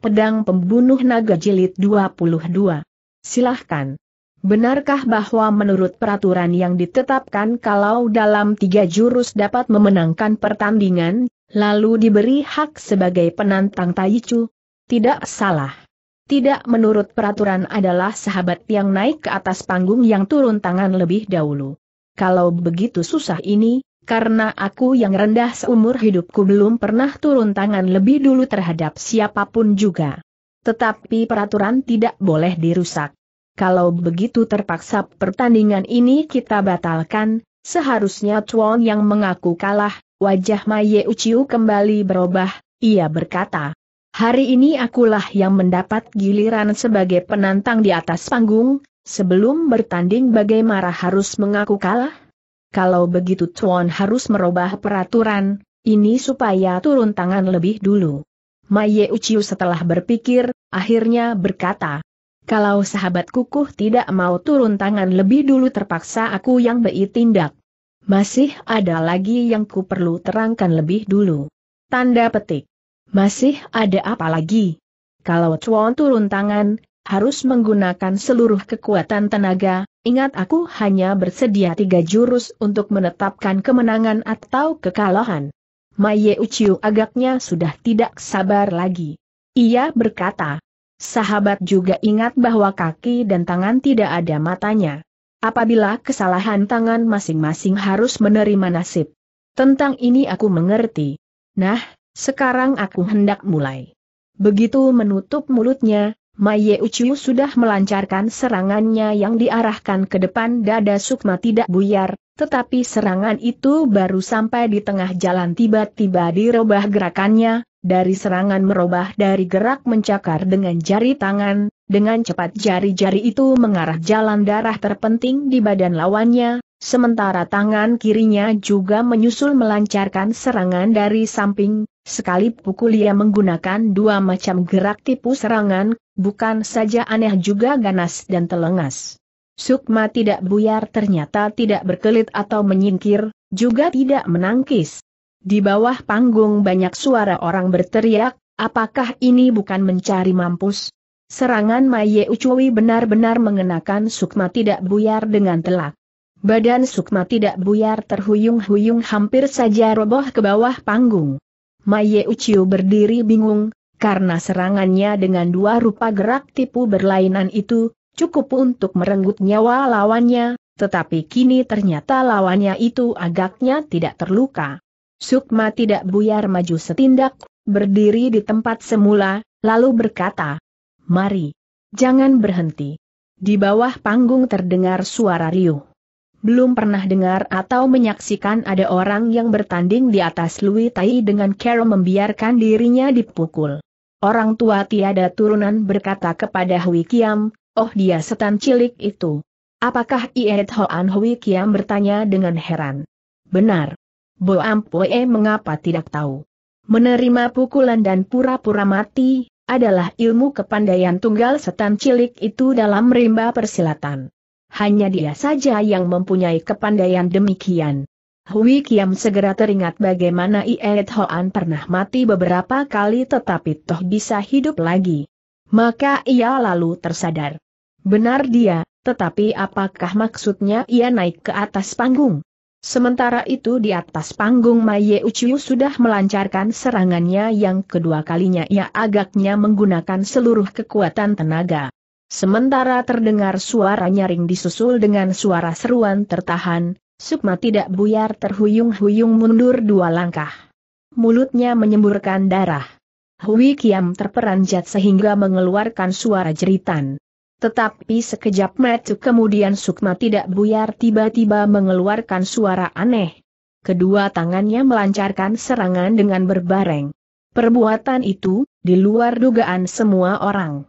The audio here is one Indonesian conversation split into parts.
Pedang Pembunuh Naga Jilid 22. Silahkan. Benarkah bahwa menurut peraturan yang ditetapkan kalau dalam tiga jurus dapat memenangkan pertandingan, lalu diberi hak sebagai penantang Taichu? Tidak salah. Tidak menurut peraturan adalah sahabat yang naik ke atas panggung yang turun tangan lebih dahulu. Kalau begitu susah ini, karena aku yang rendah seumur hidupku belum pernah turun tangan lebih dulu terhadap siapapun juga. Tetapi peraturan tidak boleh dirusak. Kalau begitu terpaksa pertandingan ini kita batalkan, seharusnya Chuan yang mengaku kalah, wajah Maye Uciu kembali berubah, ia berkata. Hari ini akulah yang mendapat giliran sebagai penantang di atas panggung, sebelum bertanding bagaimana harus mengaku kalah? kalau begitu Chuan harus merubah peraturan, ini supaya turun tangan lebih dulu. Maye Uciu setelah berpikir, akhirnya berkata, kalau sahabat kukuh tidak mau turun tangan lebih dulu terpaksa aku yang beri tindak. Masih ada lagi yang ku perlu terangkan lebih dulu. Tanda petik. Masih ada apa lagi? Kalau Chuan turun tangan, harus menggunakan seluruh kekuatan tenaga, ingat aku hanya bersedia tiga jurus untuk menetapkan kemenangan atau kekalahan. Maye Uciu agaknya sudah tidak sabar lagi. Ia berkata, sahabat juga ingat bahwa kaki dan tangan tidak ada matanya. Apabila kesalahan tangan masing-masing harus menerima nasib. Tentang ini aku mengerti. Nah, sekarang aku hendak mulai. Begitu menutup mulutnya, Maye Uchiu sudah melancarkan serangannya yang diarahkan ke depan dada Sukma tidak buyar, tetapi serangan itu baru sampai di tengah jalan tiba-tiba dirubah gerakannya, dari serangan merubah dari gerak mencakar dengan jari tangan, dengan cepat jari-jari itu mengarah jalan darah terpenting di badan lawannya, Sementara tangan kirinya juga menyusul melancarkan serangan dari samping, sekali pukul ia menggunakan dua macam gerak tipu serangan, bukan saja aneh juga ganas dan telengas. Sukma tidak buyar ternyata tidak berkelit atau menyingkir, juga tidak menangkis. Di bawah panggung banyak suara orang berteriak, apakah ini bukan mencari mampus? Serangan Maye Ucuwi benar-benar mengenakan Sukma tidak buyar dengan telak. Badan Sukma tidak buyar terhuyung-huyung hampir saja roboh ke bawah panggung. Maye Uchiu berdiri bingung, karena serangannya dengan dua rupa gerak tipu berlainan itu, cukup untuk merenggut nyawa lawannya, tetapi kini ternyata lawannya itu agaknya tidak terluka. Sukma tidak buyar maju setindak, berdiri di tempat semula, lalu berkata, Mari, jangan berhenti. Di bawah panggung terdengar suara riuh. Belum pernah dengar atau menyaksikan ada orang yang bertanding di atas Lui Tai dengan Carol membiarkan dirinya dipukul. Orang tua tiada turunan berkata kepada Hui Kiam, oh dia setan cilik itu. Apakah Ied Hoan Hui Kiam bertanya dengan heran? Benar. Bo Ampoe mengapa tidak tahu. Menerima pukulan dan pura-pura mati, adalah ilmu kepandaian tunggal setan cilik itu dalam rimba persilatan hanya dia saja yang mempunyai kepandaian demikian. Hui Kiam segera teringat bagaimana Iet Hoan pernah mati beberapa kali tetapi toh bisa hidup lagi. Maka ia lalu tersadar. Benar dia, tetapi apakah maksudnya ia naik ke atas panggung? Sementara itu di atas panggung Maye Uchiu sudah melancarkan serangannya yang kedua kalinya ia agaknya menggunakan seluruh kekuatan tenaga. Sementara terdengar suara nyaring disusul dengan suara seruan tertahan, Sukma tidak buyar terhuyung-huyung mundur dua langkah. Mulutnya menyemburkan darah. Hui Kiam terperanjat sehingga mengeluarkan suara jeritan. Tetapi sekejap metu kemudian Sukma tidak buyar tiba-tiba mengeluarkan suara aneh. Kedua tangannya melancarkan serangan dengan berbareng. Perbuatan itu, di luar dugaan semua orang.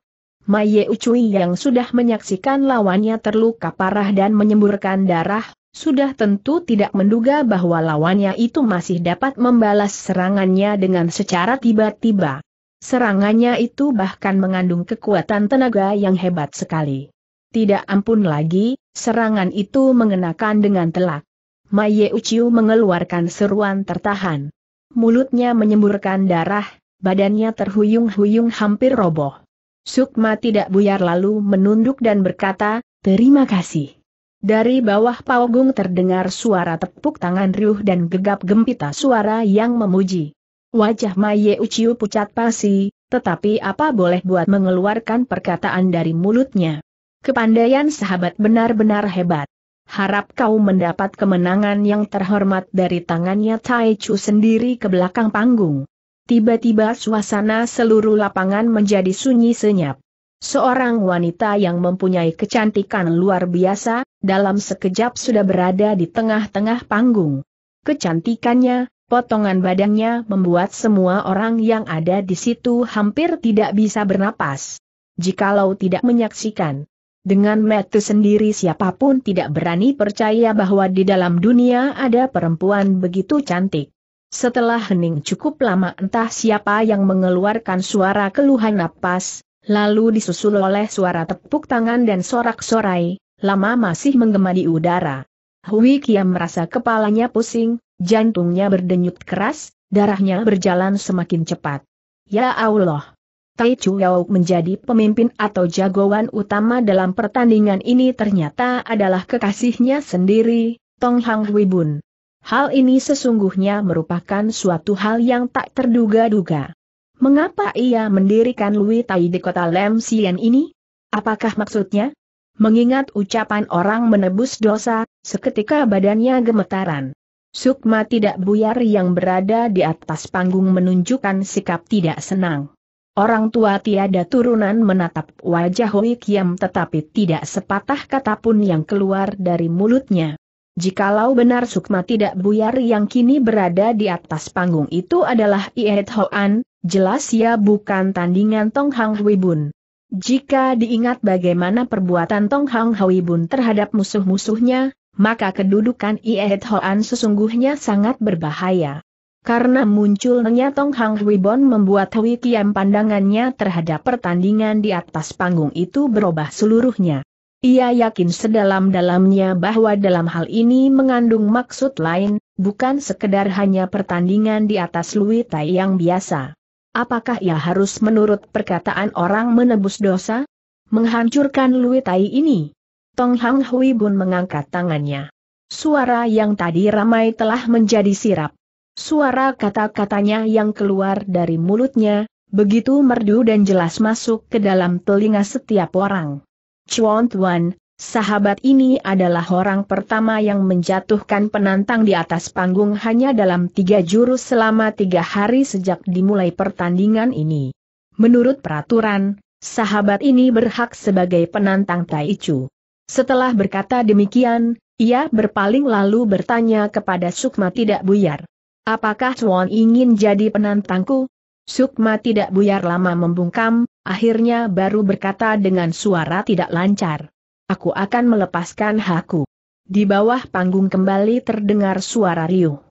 Maye Ucui yang sudah menyaksikan lawannya terluka parah dan menyemburkan darah, sudah tentu tidak menduga bahwa lawannya itu masih dapat membalas serangannya dengan secara tiba-tiba. Serangannya itu bahkan mengandung kekuatan tenaga yang hebat sekali. Tidak ampun lagi, serangan itu mengenakan dengan telak. Maye Ye mengeluarkan seruan tertahan. Mulutnya menyemburkan darah, badannya terhuyung-huyung hampir roboh. Sukma tidak buyar lalu menunduk dan berkata, terima kasih. Dari bawah panggung terdengar suara tepuk tangan riuh dan gegap gempita suara yang memuji. Wajah Maye Uciu pucat pasi, tetapi apa boleh buat mengeluarkan perkataan dari mulutnya. Kepandaian sahabat benar-benar hebat. Harap kau mendapat kemenangan yang terhormat dari tangannya Tai Chu sendiri ke belakang panggung. Tiba-tiba suasana seluruh lapangan menjadi sunyi senyap. Seorang wanita yang mempunyai kecantikan luar biasa, dalam sekejap sudah berada di tengah-tengah panggung. Kecantikannya, potongan badannya membuat semua orang yang ada di situ hampir tidak bisa bernapas. Jikalau tidak menyaksikan, dengan mata sendiri siapapun tidak berani percaya bahwa di dalam dunia ada perempuan begitu cantik. Setelah hening cukup lama entah siapa yang mengeluarkan suara keluhan napas, lalu disusul oleh suara tepuk tangan dan sorak-sorai, lama masih menggema di udara. Hui Kiam merasa kepalanya pusing, jantungnya berdenyut keras, darahnya berjalan semakin cepat. Ya Allah! Tai Chu menjadi pemimpin atau jagoan utama dalam pertandingan ini ternyata adalah kekasihnya sendiri, Tong Hang Hui Bun. Hal ini sesungguhnya merupakan suatu hal yang tak terduga-duga. Mengapa ia mendirikan Lui Tai di kota Lem Sien ini? Apakah maksudnya? Mengingat ucapan orang menebus dosa, seketika badannya gemetaran. Sukma tidak buyar yang berada di atas panggung menunjukkan sikap tidak senang. Orang tua tiada turunan menatap wajah Hui Kiam tetapi tidak sepatah kata pun yang keluar dari mulutnya. Jikalau benar Sukma tidak buyar yang kini berada di atas panggung itu adalah Iet Hoan, jelas ia ya bukan tandingan Tong Hang Hui Bun. Jika diingat bagaimana perbuatan Tong Hang Hui Bun terhadap musuh-musuhnya, maka kedudukan Iet Hoan sesungguhnya sangat berbahaya. Karena munculnya Tong Hang Hui Bun membuat Hui Kiam pandangannya terhadap pertandingan di atas panggung itu berubah seluruhnya. Ia yakin sedalam-dalamnya bahwa dalam hal ini mengandung maksud lain, bukan sekedar hanya pertandingan di atas Lui Tai yang biasa. Apakah ia harus menurut perkataan orang menebus dosa? Menghancurkan Lui Tai ini? Tong Hang Hui Bun mengangkat tangannya. Suara yang tadi ramai telah menjadi sirap. Suara kata-katanya yang keluar dari mulutnya, begitu merdu dan jelas masuk ke dalam telinga setiap orang. Chuan Tuan, sahabat ini adalah orang pertama yang menjatuhkan penantang di atas panggung hanya dalam tiga jurus selama tiga hari sejak dimulai pertandingan ini. Menurut peraturan, sahabat ini berhak sebagai penantang Tai Chu. Setelah berkata demikian, ia berpaling lalu bertanya kepada Sukma tidak buyar. Apakah Chuan ingin jadi penantangku? Sukma tidak buyar lama membungkam, Akhirnya baru berkata dengan suara tidak lancar. Aku akan melepaskan hakku. Di bawah panggung kembali terdengar suara riuh.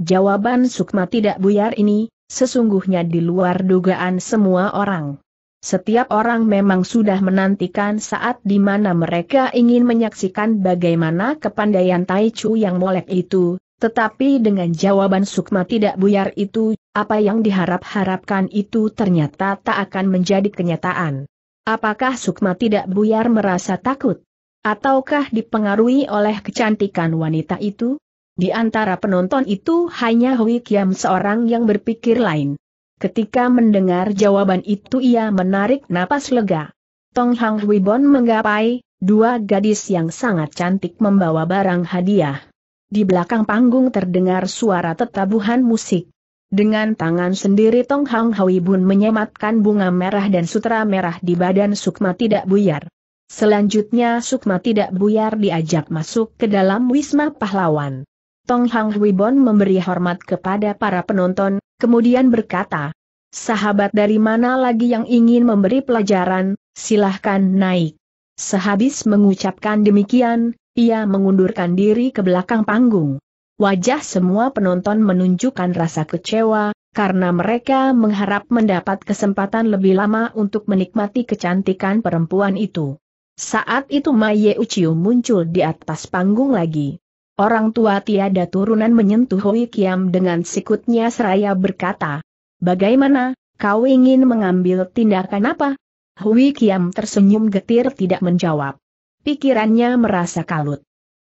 Jawaban Sukma tidak buyar ini, sesungguhnya di luar dugaan semua orang. Setiap orang memang sudah menantikan saat di mana mereka ingin menyaksikan bagaimana kepandaian Taichu yang molek itu, tetapi dengan jawaban Sukma tidak buyar itu, apa yang diharap-harapkan itu ternyata tak akan menjadi kenyataan. Apakah Sukma tidak buyar merasa takut? Ataukah dipengaruhi oleh kecantikan wanita itu? Di antara penonton itu hanya Hui Kiam seorang yang berpikir lain. Ketika mendengar jawaban itu ia menarik napas lega. Tong Hang Bon menggapai, dua gadis yang sangat cantik membawa barang hadiah. Di belakang panggung terdengar suara tetabuhan musik. Dengan tangan sendiri Tong Hang Hui Bun menyematkan bunga merah dan sutra merah di badan Sukma tidak buyar. Selanjutnya Sukma tidak buyar diajak masuk ke dalam Wisma Pahlawan. Tong Hang Hui Bun memberi hormat kepada para penonton, kemudian berkata, Sahabat dari mana lagi yang ingin memberi pelajaran, silahkan naik. Sehabis mengucapkan demikian, ia mengundurkan diri ke belakang panggung. Wajah semua penonton menunjukkan rasa kecewa, karena mereka mengharap mendapat kesempatan lebih lama untuk menikmati kecantikan perempuan itu. Saat itu Ma Uchiu muncul di atas panggung lagi. Orang tua tiada turunan menyentuh Hui Kiam dengan sikutnya seraya berkata, Bagaimana, kau ingin mengambil tindakan apa? Hui Kiam tersenyum getir tidak menjawab. Pikirannya merasa kalut.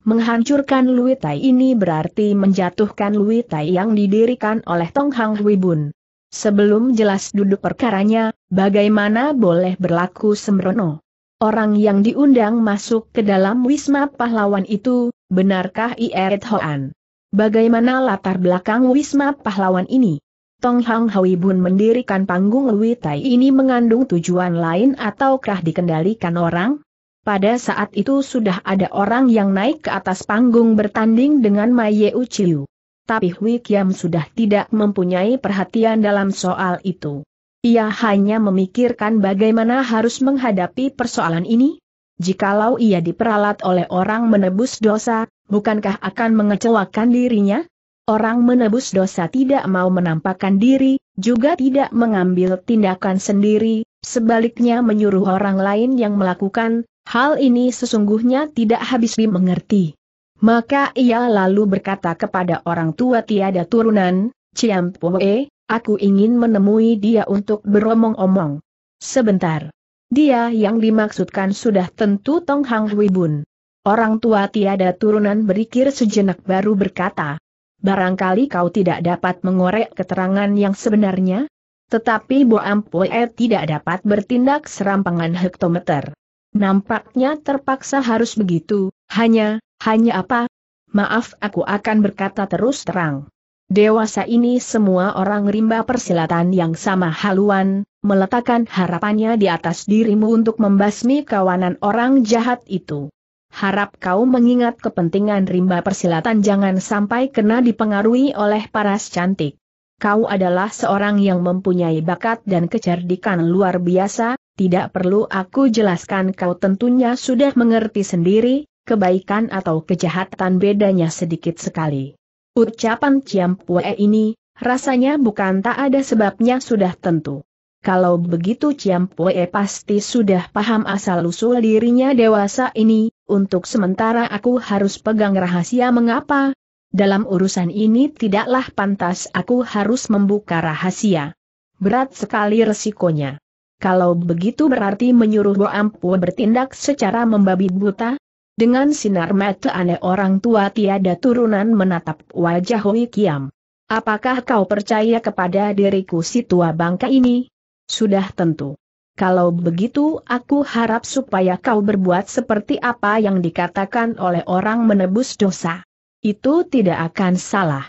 Menghancurkan Lui Tai ini berarti menjatuhkan Lui Tai yang didirikan oleh Tong Hang Hui Bun. Sebelum jelas duduk perkaranya, bagaimana boleh berlaku sembrono? Orang yang diundang masuk ke dalam Wisma Pahlawan itu, benarkah Ieret Hoan? Bagaimana latar belakang Wisma Pahlawan ini? Tong Hang Hui Bun mendirikan panggung Lui Tai ini mengandung tujuan lain ataukah dikendalikan orang? Pada saat itu sudah ada orang yang naik ke atas panggung bertanding dengan Maye Uchiu. Tapi Hui Kiam sudah tidak mempunyai perhatian dalam soal itu. Ia hanya memikirkan bagaimana harus menghadapi persoalan ini. Jikalau ia diperalat oleh orang menebus dosa, bukankah akan mengecewakan dirinya? Orang menebus dosa tidak mau menampakkan diri, juga tidak mengambil tindakan sendiri, sebaliknya menyuruh orang lain yang melakukan, Hal ini sesungguhnya tidak habis dimengerti. Maka ia lalu berkata kepada orang tua tiada turunan, Ciampoe, aku ingin menemui dia untuk beromong-omong. Sebentar. Dia yang dimaksudkan sudah tentu Tong Hang Wibun. Orang tua tiada turunan berikir sejenak baru berkata, Barangkali kau tidak dapat mengorek keterangan yang sebenarnya? Tetapi Bo Ampoe tidak dapat bertindak serampangan hektometer. Nampaknya terpaksa harus begitu, hanya, hanya apa? Maaf aku akan berkata terus terang. Dewasa ini semua orang rimba persilatan yang sama haluan, meletakkan harapannya di atas dirimu untuk membasmi kawanan orang jahat itu. Harap kau mengingat kepentingan rimba persilatan jangan sampai kena dipengaruhi oleh paras cantik. Kau adalah seorang yang mempunyai bakat dan kecerdikan luar biasa, tidak perlu aku jelaskan kau tentunya sudah mengerti sendiri, kebaikan atau kejahatan bedanya sedikit sekali. Ucapan Ciam Pue ini, rasanya bukan tak ada sebabnya sudah tentu. Kalau begitu Ciam Pue pasti sudah paham asal-usul dirinya dewasa ini, untuk sementara aku harus pegang rahasia mengapa? Dalam urusan ini tidaklah pantas aku harus membuka rahasia. Berat sekali resikonya kalau begitu berarti menyuruh Bo Ampu bertindak secara membabi buta? Dengan sinar mata aneh orang tua tiada turunan menatap wajah Hui Kiam. Apakah kau percaya kepada diriku si tua bangka ini? Sudah tentu. Kalau begitu aku harap supaya kau berbuat seperti apa yang dikatakan oleh orang menebus dosa. Itu tidak akan salah.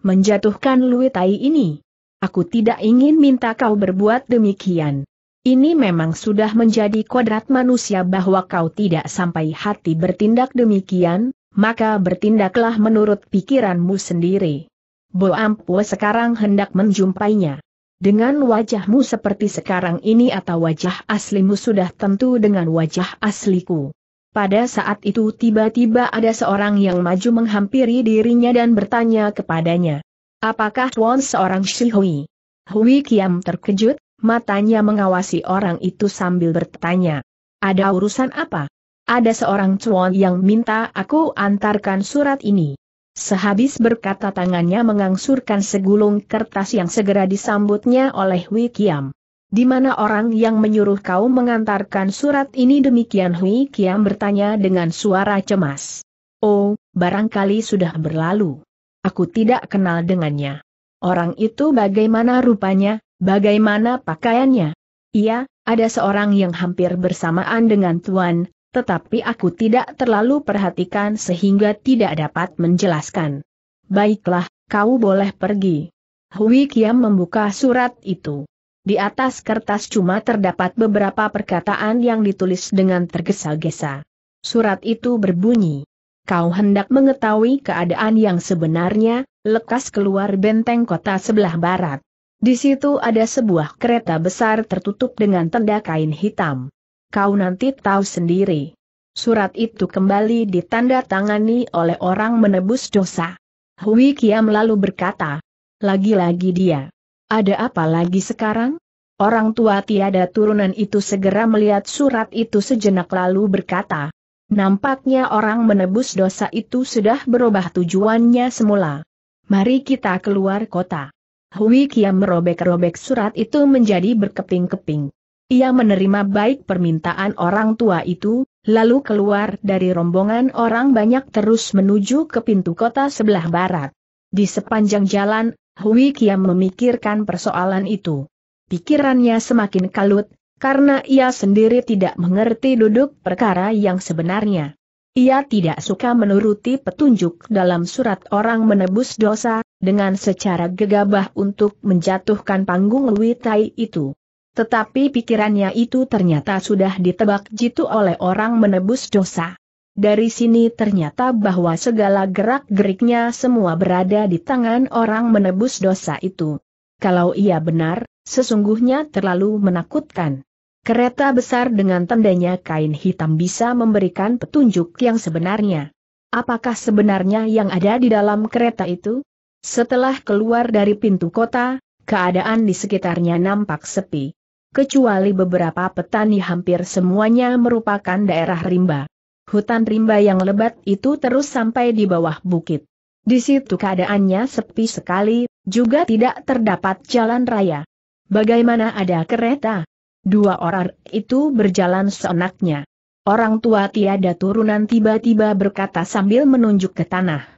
Menjatuhkan Lui Tai ini. Aku tidak ingin minta kau berbuat demikian. Ini memang sudah menjadi kodrat manusia bahwa kau tidak sampai hati bertindak demikian, maka bertindaklah menurut pikiranmu sendiri. Bo Ampu sekarang hendak menjumpainya. Dengan wajahmu seperti sekarang ini atau wajah aslimu sudah tentu dengan wajah asliku. Pada saat itu tiba-tiba ada seorang yang maju menghampiri dirinya dan bertanya kepadanya. Apakah Tuan seorang Shihui? Hui Kiam terkejut, matanya mengawasi orang itu sambil bertanya. Ada urusan apa? Ada seorang cuan yang minta aku antarkan surat ini. Sehabis berkata tangannya mengangsurkan segulung kertas yang segera disambutnya oleh Hui Kiam. Di mana orang yang menyuruh kau mengantarkan surat ini demikian Hui Kiam bertanya dengan suara cemas. Oh, barangkali sudah berlalu. Aku tidak kenal dengannya. Orang itu bagaimana rupanya? Bagaimana pakaiannya? Iya, ada seorang yang hampir bersamaan dengan Tuan, tetapi aku tidak terlalu perhatikan sehingga tidak dapat menjelaskan. Baiklah, kau boleh pergi. Hui Kiam membuka surat itu. Di atas kertas cuma terdapat beberapa perkataan yang ditulis dengan tergesa-gesa. Surat itu berbunyi. Kau hendak mengetahui keadaan yang sebenarnya, lekas keluar benteng kota sebelah barat. Di situ ada sebuah kereta besar tertutup dengan tenda kain hitam. Kau nanti tahu sendiri. Surat itu kembali ditandatangani oleh orang menebus dosa. Hui Kiam lalu berkata, lagi-lagi dia. Ada apa lagi sekarang? Orang tua tiada turunan itu segera melihat surat itu sejenak lalu berkata, Nampaknya orang menebus dosa itu sudah berubah tujuannya semula. Mari kita keluar kota. Hui Kiam merobek-robek surat itu menjadi berkeping-keping. Ia menerima baik permintaan orang tua itu, lalu keluar dari rombongan orang banyak terus menuju ke pintu kota sebelah barat. Di sepanjang jalan, Hui Kiam memikirkan persoalan itu. Pikirannya semakin kalut, karena ia sendiri tidak mengerti duduk perkara yang sebenarnya. Ia tidak suka menuruti petunjuk dalam surat orang menebus dosa, dengan secara gegabah untuk menjatuhkan panggung Lui Tai itu. Tetapi pikirannya itu ternyata sudah ditebak jitu oleh orang menebus dosa. Dari sini ternyata bahwa segala gerak-geriknya semua berada di tangan orang menebus dosa itu. Kalau ia benar, sesungguhnya terlalu menakutkan. Kereta besar dengan tendanya kain hitam bisa memberikan petunjuk yang sebenarnya. Apakah sebenarnya yang ada di dalam kereta itu? Setelah keluar dari pintu kota, keadaan di sekitarnya nampak sepi. Kecuali beberapa petani hampir semuanya merupakan daerah rimba. Hutan rimba yang lebat itu terus sampai di bawah bukit. Di situ keadaannya sepi sekali, juga tidak terdapat jalan raya. Bagaimana ada kereta? Dua orang itu berjalan seenaknya. Orang tua tiada turunan tiba-tiba berkata sambil menunjuk ke tanah.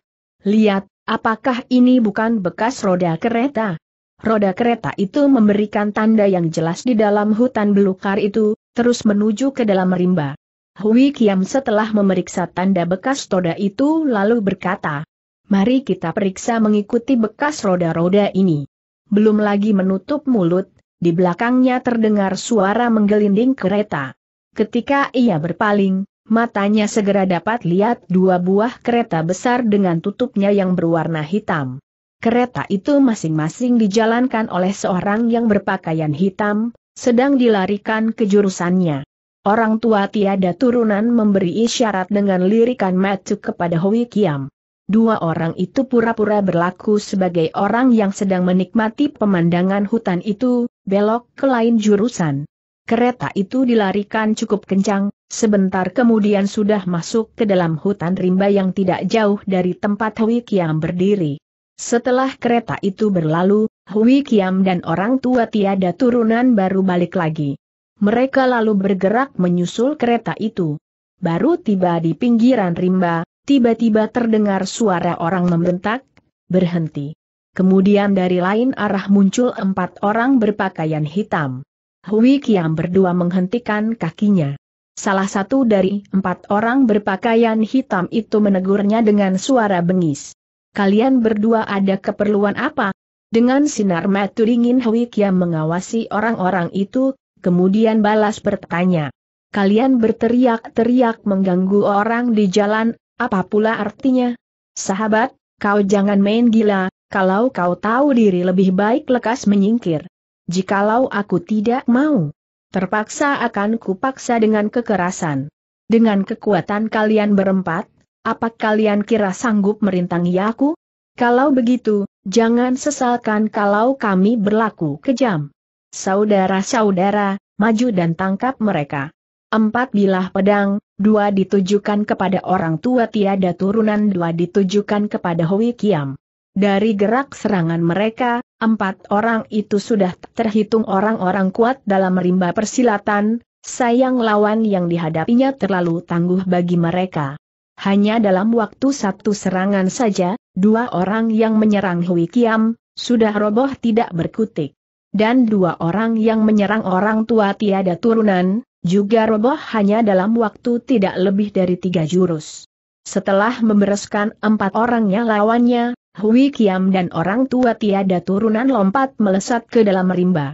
Lihat, Apakah ini bukan bekas roda kereta? Roda kereta itu memberikan tanda yang jelas di dalam hutan belukar itu, terus menuju ke dalam rimba. Hui Kiam setelah memeriksa tanda bekas roda itu lalu berkata, Mari kita periksa mengikuti bekas roda-roda ini. Belum lagi menutup mulut, di belakangnya terdengar suara menggelinding kereta. Ketika ia berpaling, matanya segera dapat lihat dua buah kereta besar dengan tutupnya yang berwarna hitam. Kereta itu masing-masing dijalankan oleh seorang yang berpakaian hitam, sedang dilarikan ke jurusannya. Orang tua tiada turunan memberi isyarat dengan lirikan matu kepada Hui Kiam. Dua orang itu pura-pura berlaku sebagai orang yang sedang menikmati pemandangan hutan itu, belok ke lain jurusan. Kereta itu dilarikan cukup kencang, sebentar kemudian sudah masuk ke dalam hutan rimba yang tidak jauh dari tempat Hui Kiam berdiri. Setelah kereta itu berlalu, Hui Kiam dan orang tua tiada turunan baru balik lagi. Mereka lalu bergerak menyusul kereta itu. Baru tiba di pinggiran rimba, tiba-tiba terdengar suara orang membentak, berhenti. Kemudian dari lain arah muncul empat orang berpakaian hitam. Hui Kiam berdua menghentikan kakinya. Salah satu dari empat orang berpakaian hitam itu menegurnya dengan suara bengis. Kalian berdua ada keperluan apa? Dengan sinar mata dingin Hui Kiam mengawasi orang-orang itu, kemudian balas bertanya. Kalian berteriak-teriak mengganggu orang di jalan, apa pula artinya? Sahabat, kau jangan main gila, kalau kau tahu diri lebih baik lekas menyingkir jikalau aku tidak mau. Terpaksa akan kupaksa dengan kekerasan. Dengan kekuatan kalian berempat, apa kalian kira sanggup merintangi aku? Kalau begitu, jangan sesalkan kalau kami berlaku kejam. Saudara-saudara, maju dan tangkap mereka. Empat bilah pedang, dua ditujukan kepada orang tua tiada turunan dua ditujukan kepada Hui Kiam. Dari gerak serangan mereka, Empat orang itu sudah terhitung orang-orang kuat dalam rimba persilatan, sayang lawan yang dihadapinya terlalu tangguh bagi mereka. Hanya dalam waktu satu serangan saja, dua orang yang menyerang Hui Kiam, sudah roboh tidak berkutik. Dan dua orang yang menyerang orang tua tiada turunan, juga roboh hanya dalam waktu tidak lebih dari tiga jurus. Setelah membereskan empat orangnya lawannya, Hui Kiam dan orang tua tiada turunan lompat melesat ke dalam rimba.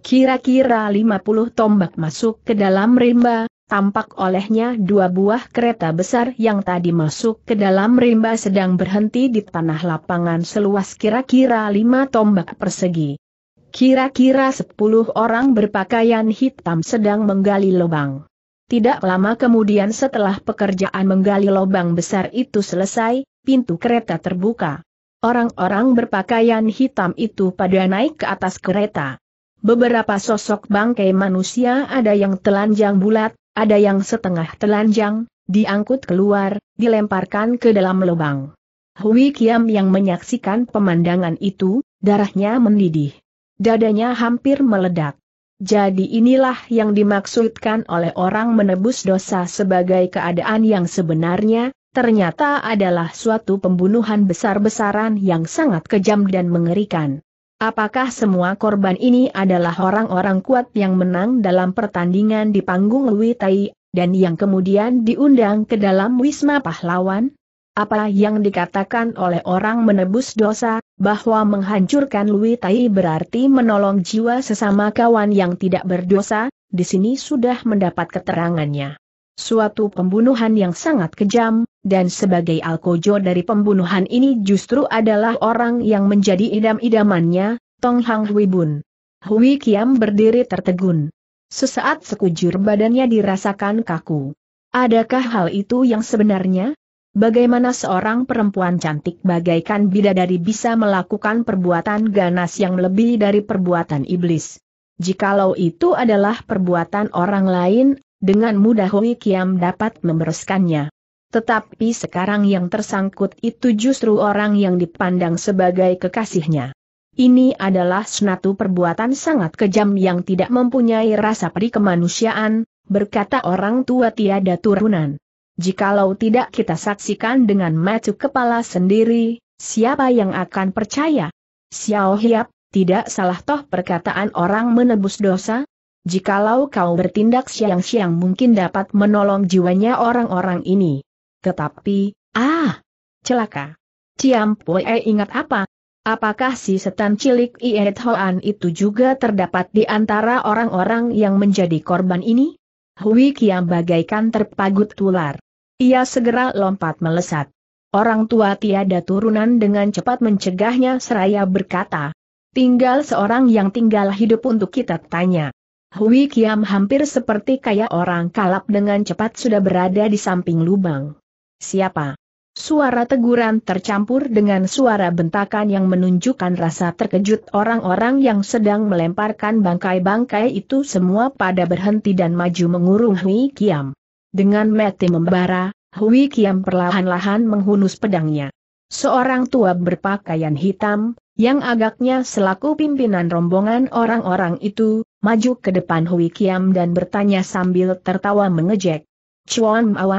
Kira-kira 50 tombak masuk ke dalam rimba, tampak olehnya dua buah kereta besar yang tadi masuk ke dalam rimba sedang berhenti di tanah lapangan seluas kira-kira 5 tombak persegi. Kira-kira 10 orang berpakaian hitam sedang menggali lubang. Tidak lama kemudian setelah pekerjaan menggali lubang besar itu selesai, pintu kereta terbuka. Orang-orang berpakaian hitam itu pada naik ke atas kereta. Beberapa sosok bangkai manusia ada yang telanjang bulat, ada yang setengah telanjang, diangkut keluar, dilemparkan ke dalam lubang. Hui Kiam yang menyaksikan pemandangan itu, darahnya mendidih. Dadanya hampir meledak. Jadi inilah yang dimaksudkan oleh orang menebus dosa sebagai keadaan yang sebenarnya, ternyata adalah suatu pembunuhan besar-besaran yang sangat kejam dan mengerikan. Apakah semua korban ini adalah orang-orang kuat yang menang dalam pertandingan di panggung Lui Tai, dan yang kemudian diundang ke dalam Wisma Pahlawan? Apa yang dikatakan oleh orang menebus dosa, bahwa menghancurkan Lui Tai berarti menolong jiwa sesama kawan yang tidak berdosa, di sini sudah mendapat keterangannya. Suatu pembunuhan yang sangat kejam, dan sebagai alkojo dari pembunuhan ini justru adalah orang yang menjadi idam-idamannya, Tong Hang Hui Bun. Hui Kiam berdiri tertegun. Sesaat sekujur badannya dirasakan kaku. Adakah hal itu yang sebenarnya? Bagaimana seorang perempuan cantik bagaikan bidadari bisa melakukan perbuatan ganas yang lebih dari perbuatan iblis? Jikalau itu adalah perbuatan orang lain, dengan mudah Hui Kiam dapat membereskannya. Tetapi sekarang yang tersangkut itu justru orang yang dipandang sebagai kekasihnya. Ini adalah senatu perbuatan sangat kejam yang tidak mempunyai rasa peri kemanusiaan, berkata orang tua tiada turunan. Jikalau tidak kita saksikan dengan mata kepala sendiri, siapa yang akan percaya? Xiao Hiap, tidak salah toh perkataan orang menebus dosa? Jikalau kau bertindak siang-siang mungkin dapat menolong jiwanya orang-orang ini. Tetapi, ah, celaka. Ciampue ingat apa? Apakah si setan cilik Iet Hoan itu juga terdapat di antara orang-orang yang menjadi korban ini? Hui Kiam bagaikan terpagut tular. Ia segera lompat melesat. Orang tua tiada turunan dengan cepat mencegahnya seraya berkata, tinggal seorang yang tinggal hidup untuk kita tanya. Hui Kiam hampir seperti kayak orang kalap dengan cepat sudah berada di samping lubang. Siapa? Suara teguran tercampur dengan suara bentakan yang menunjukkan rasa terkejut orang-orang yang sedang melemparkan bangkai-bangkai itu semua pada berhenti dan maju mengurung Hui Kiam. Dengan mati membara, Hui Kiam perlahan-lahan menghunus pedangnya. Seorang tua berpakaian hitam, yang agaknya selaku pimpinan rombongan orang-orang itu, maju ke depan Hui Kiam dan bertanya sambil tertawa mengejek. Chuan mau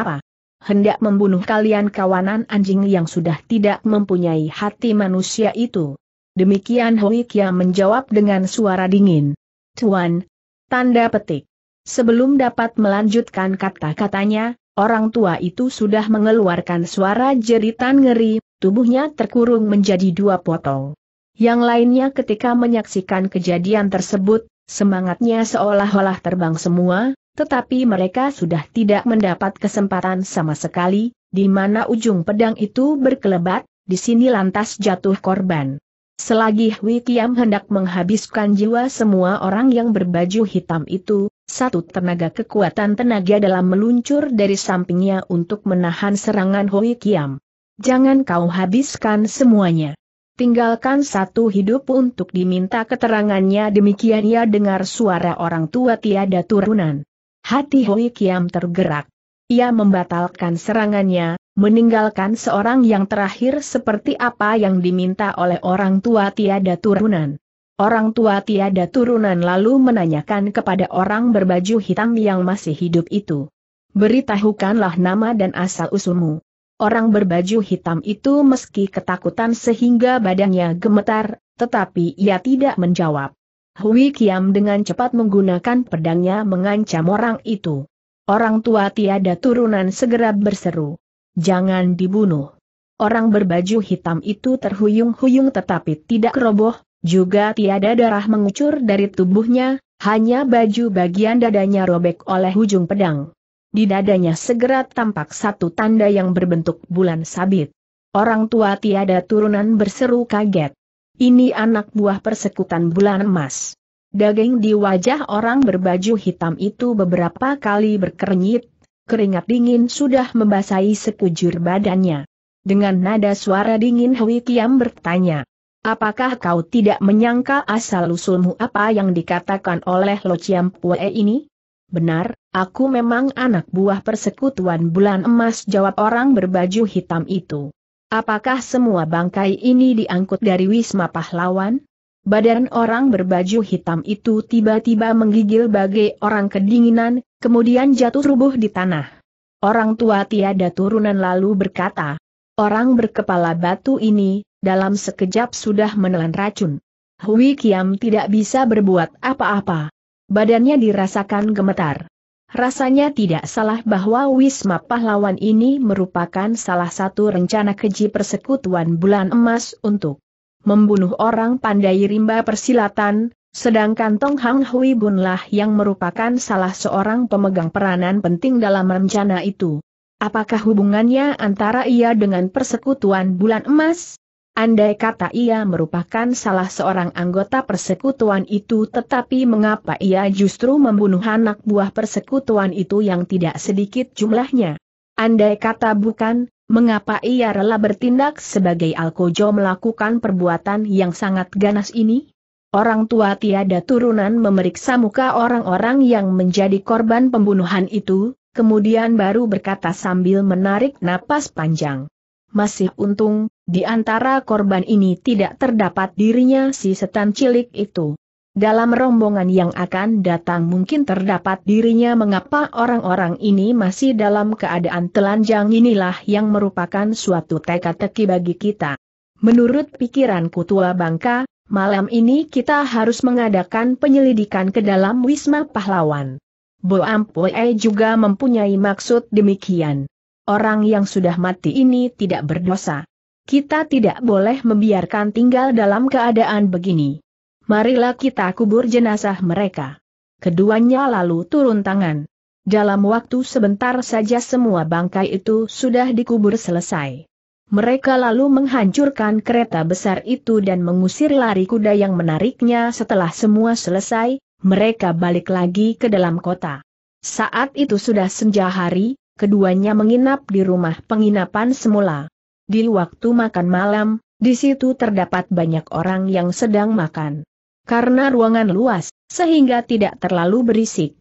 Hendak membunuh kalian kawanan anjing yang sudah tidak mempunyai hati manusia itu. Demikian Hui Kiam menjawab dengan suara dingin. Tuan, tanda petik. Sebelum dapat melanjutkan kata-katanya, orang tua itu sudah mengeluarkan suara jeritan ngeri, tubuhnya terkurung menjadi dua potong. Yang lainnya ketika menyaksikan kejadian tersebut, semangatnya seolah-olah terbang semua, tetapi mereka sudah tidak mendapat kesempatan sama sekali, di mana ujung pedang itu berkelebat, di sini lantas jatuh korban. Selagi Hui Kiam hendak menghabiskan jiwa semua orang yang berbaju hitam itu, satu tenaga kekuatan tenaga dalam meluncur dari sampingnya untuk menahan serangan Hui Kiam. Jangan kau habiskan semuanya. Tinggalkan satu hidup untuk diminta keterangannya demikian ia dengar suara orang tua tiada turunan. Hati Hui Kiam tergerak. Ia membatalkan serangannya, meninggalkan seorang yang terakhir seperti apa yang diminta oleh orang tua tiada turunan. Orang tua tiada turunan lalu menanyakan kepada orang berbaju hitam yang masih hidup itu. Beritahukanlah nama dan asal-usulmu. Orang berbaju hitam itu meski ketakutan sehingga badannya gemetar, tetapi ia tidak menjawab. Hui Kiam dengan cepat menggunakan pedangnya mengancam orang itu. Orang tua tiada turunan segera berseru. Jangan dibunuh. Orang berbaju hitam itu terhuyung-huyung tetapi tidak roboh, juga tiada darah mengucur dari tubuhnya, hanya baju bagian dadanya robek oleh ujung pedang. Di dadanya segera tampak satu tanda yang berbentuk bulan sabit. Orang tua tiada turunan berseru kaget. Ini anak buah persekutan bulan emas. Daging di wajah orang berbaju hitam itu beberapa kali berkernyit, keringat dingin sudah membasahi sekujur badannya. Dengan nada suara dingin Hui Kiam bertanya, Apakah kau tidak menyangka asal-usulmu apa yang dikatakan oleh Lo Chiam Pue ini? Benar, aku memang anak buah persekutuan bulan emas jawab orang berbaju hitam itu. Apakah semua bangkai ini diangkut dari Wisma Pahlawan? Badan orang berbaju hitam itu tiba-tiba menggigil bagai orang kedinginan, kemudian jatuh rubuh di tanah. Orang tua tiada turunan lalu berkata, Orang berkepala batu ini, dalam sekejap sudah menelan racun. Hui Kiam tidak bisa berbuat apa-apa badannya dirasakan gemetar. Rasanya tidak salah bahwa Wisma Pahlawan ini merupakan salah satu rencana keji persekutuan bulan emas untuk membunuh orang pandai rimba persilatan, sedangkan Tong Hang Hui Bunlah yang merupakan salah seorang pemegang peranan penting dalam rencana itu. Apakah hubungannya antara ia dengan persekutuan bulan emas? Andai kata ia merupakan salah seorang anggota persekutuan itu tetapi mengapa ia justru membunuh anak buah persekutuan itu yang tidak sedikit jumlahnya? Andai kata bukan, mengapa ia rela bertindak sebagai Alkojo melakukan perbuatan yang sangat ganas ini? Orang tua tiada turunan memeriksa muka orang-orang yang menjadi korban pembunuhan itu, kemudian baru berkata sambil menarik napas panjang. Masih untung, di antara korban ini tidak terdapat dirinya si setan cilik itu. Dalam rombongan yang akan datang mungkin terdapat dirinya mengapa orang-orang ini masih dalam keadaan telanjang inilah yang merupakan suatu teka-teki bagi kita. Menurut pikiranku tua bangka, malam ini kita harus mengadakan penyelidikan ke dalam Wisma Pahlawan. Bo Ampoe juga mempunyai maksud demikian. Orang yang sudah mati ini tidak berdosa. Kita tidak boleh membiarkan tinggal dalam keadaan begini. Marilah kita kubur jenazah mereka. Keduanya lalu turun tangan. Dalam waktu sebentar saja semua bangkai itu sudah dikubur selesai. Mereka lalu menghancurkan kereta besar itu dan mengusir lari kuda yang menariknya setelah semua selesai, mereka balik lagi ke dalam kota. Saat itu sudah senja hari, keduanya menginap di rumah penginapan semula. Di waktu makan malam, di situ terdapat banyak orang yang sedang makan. Karena ruangan luas, sehingga tidak terlalu berisik.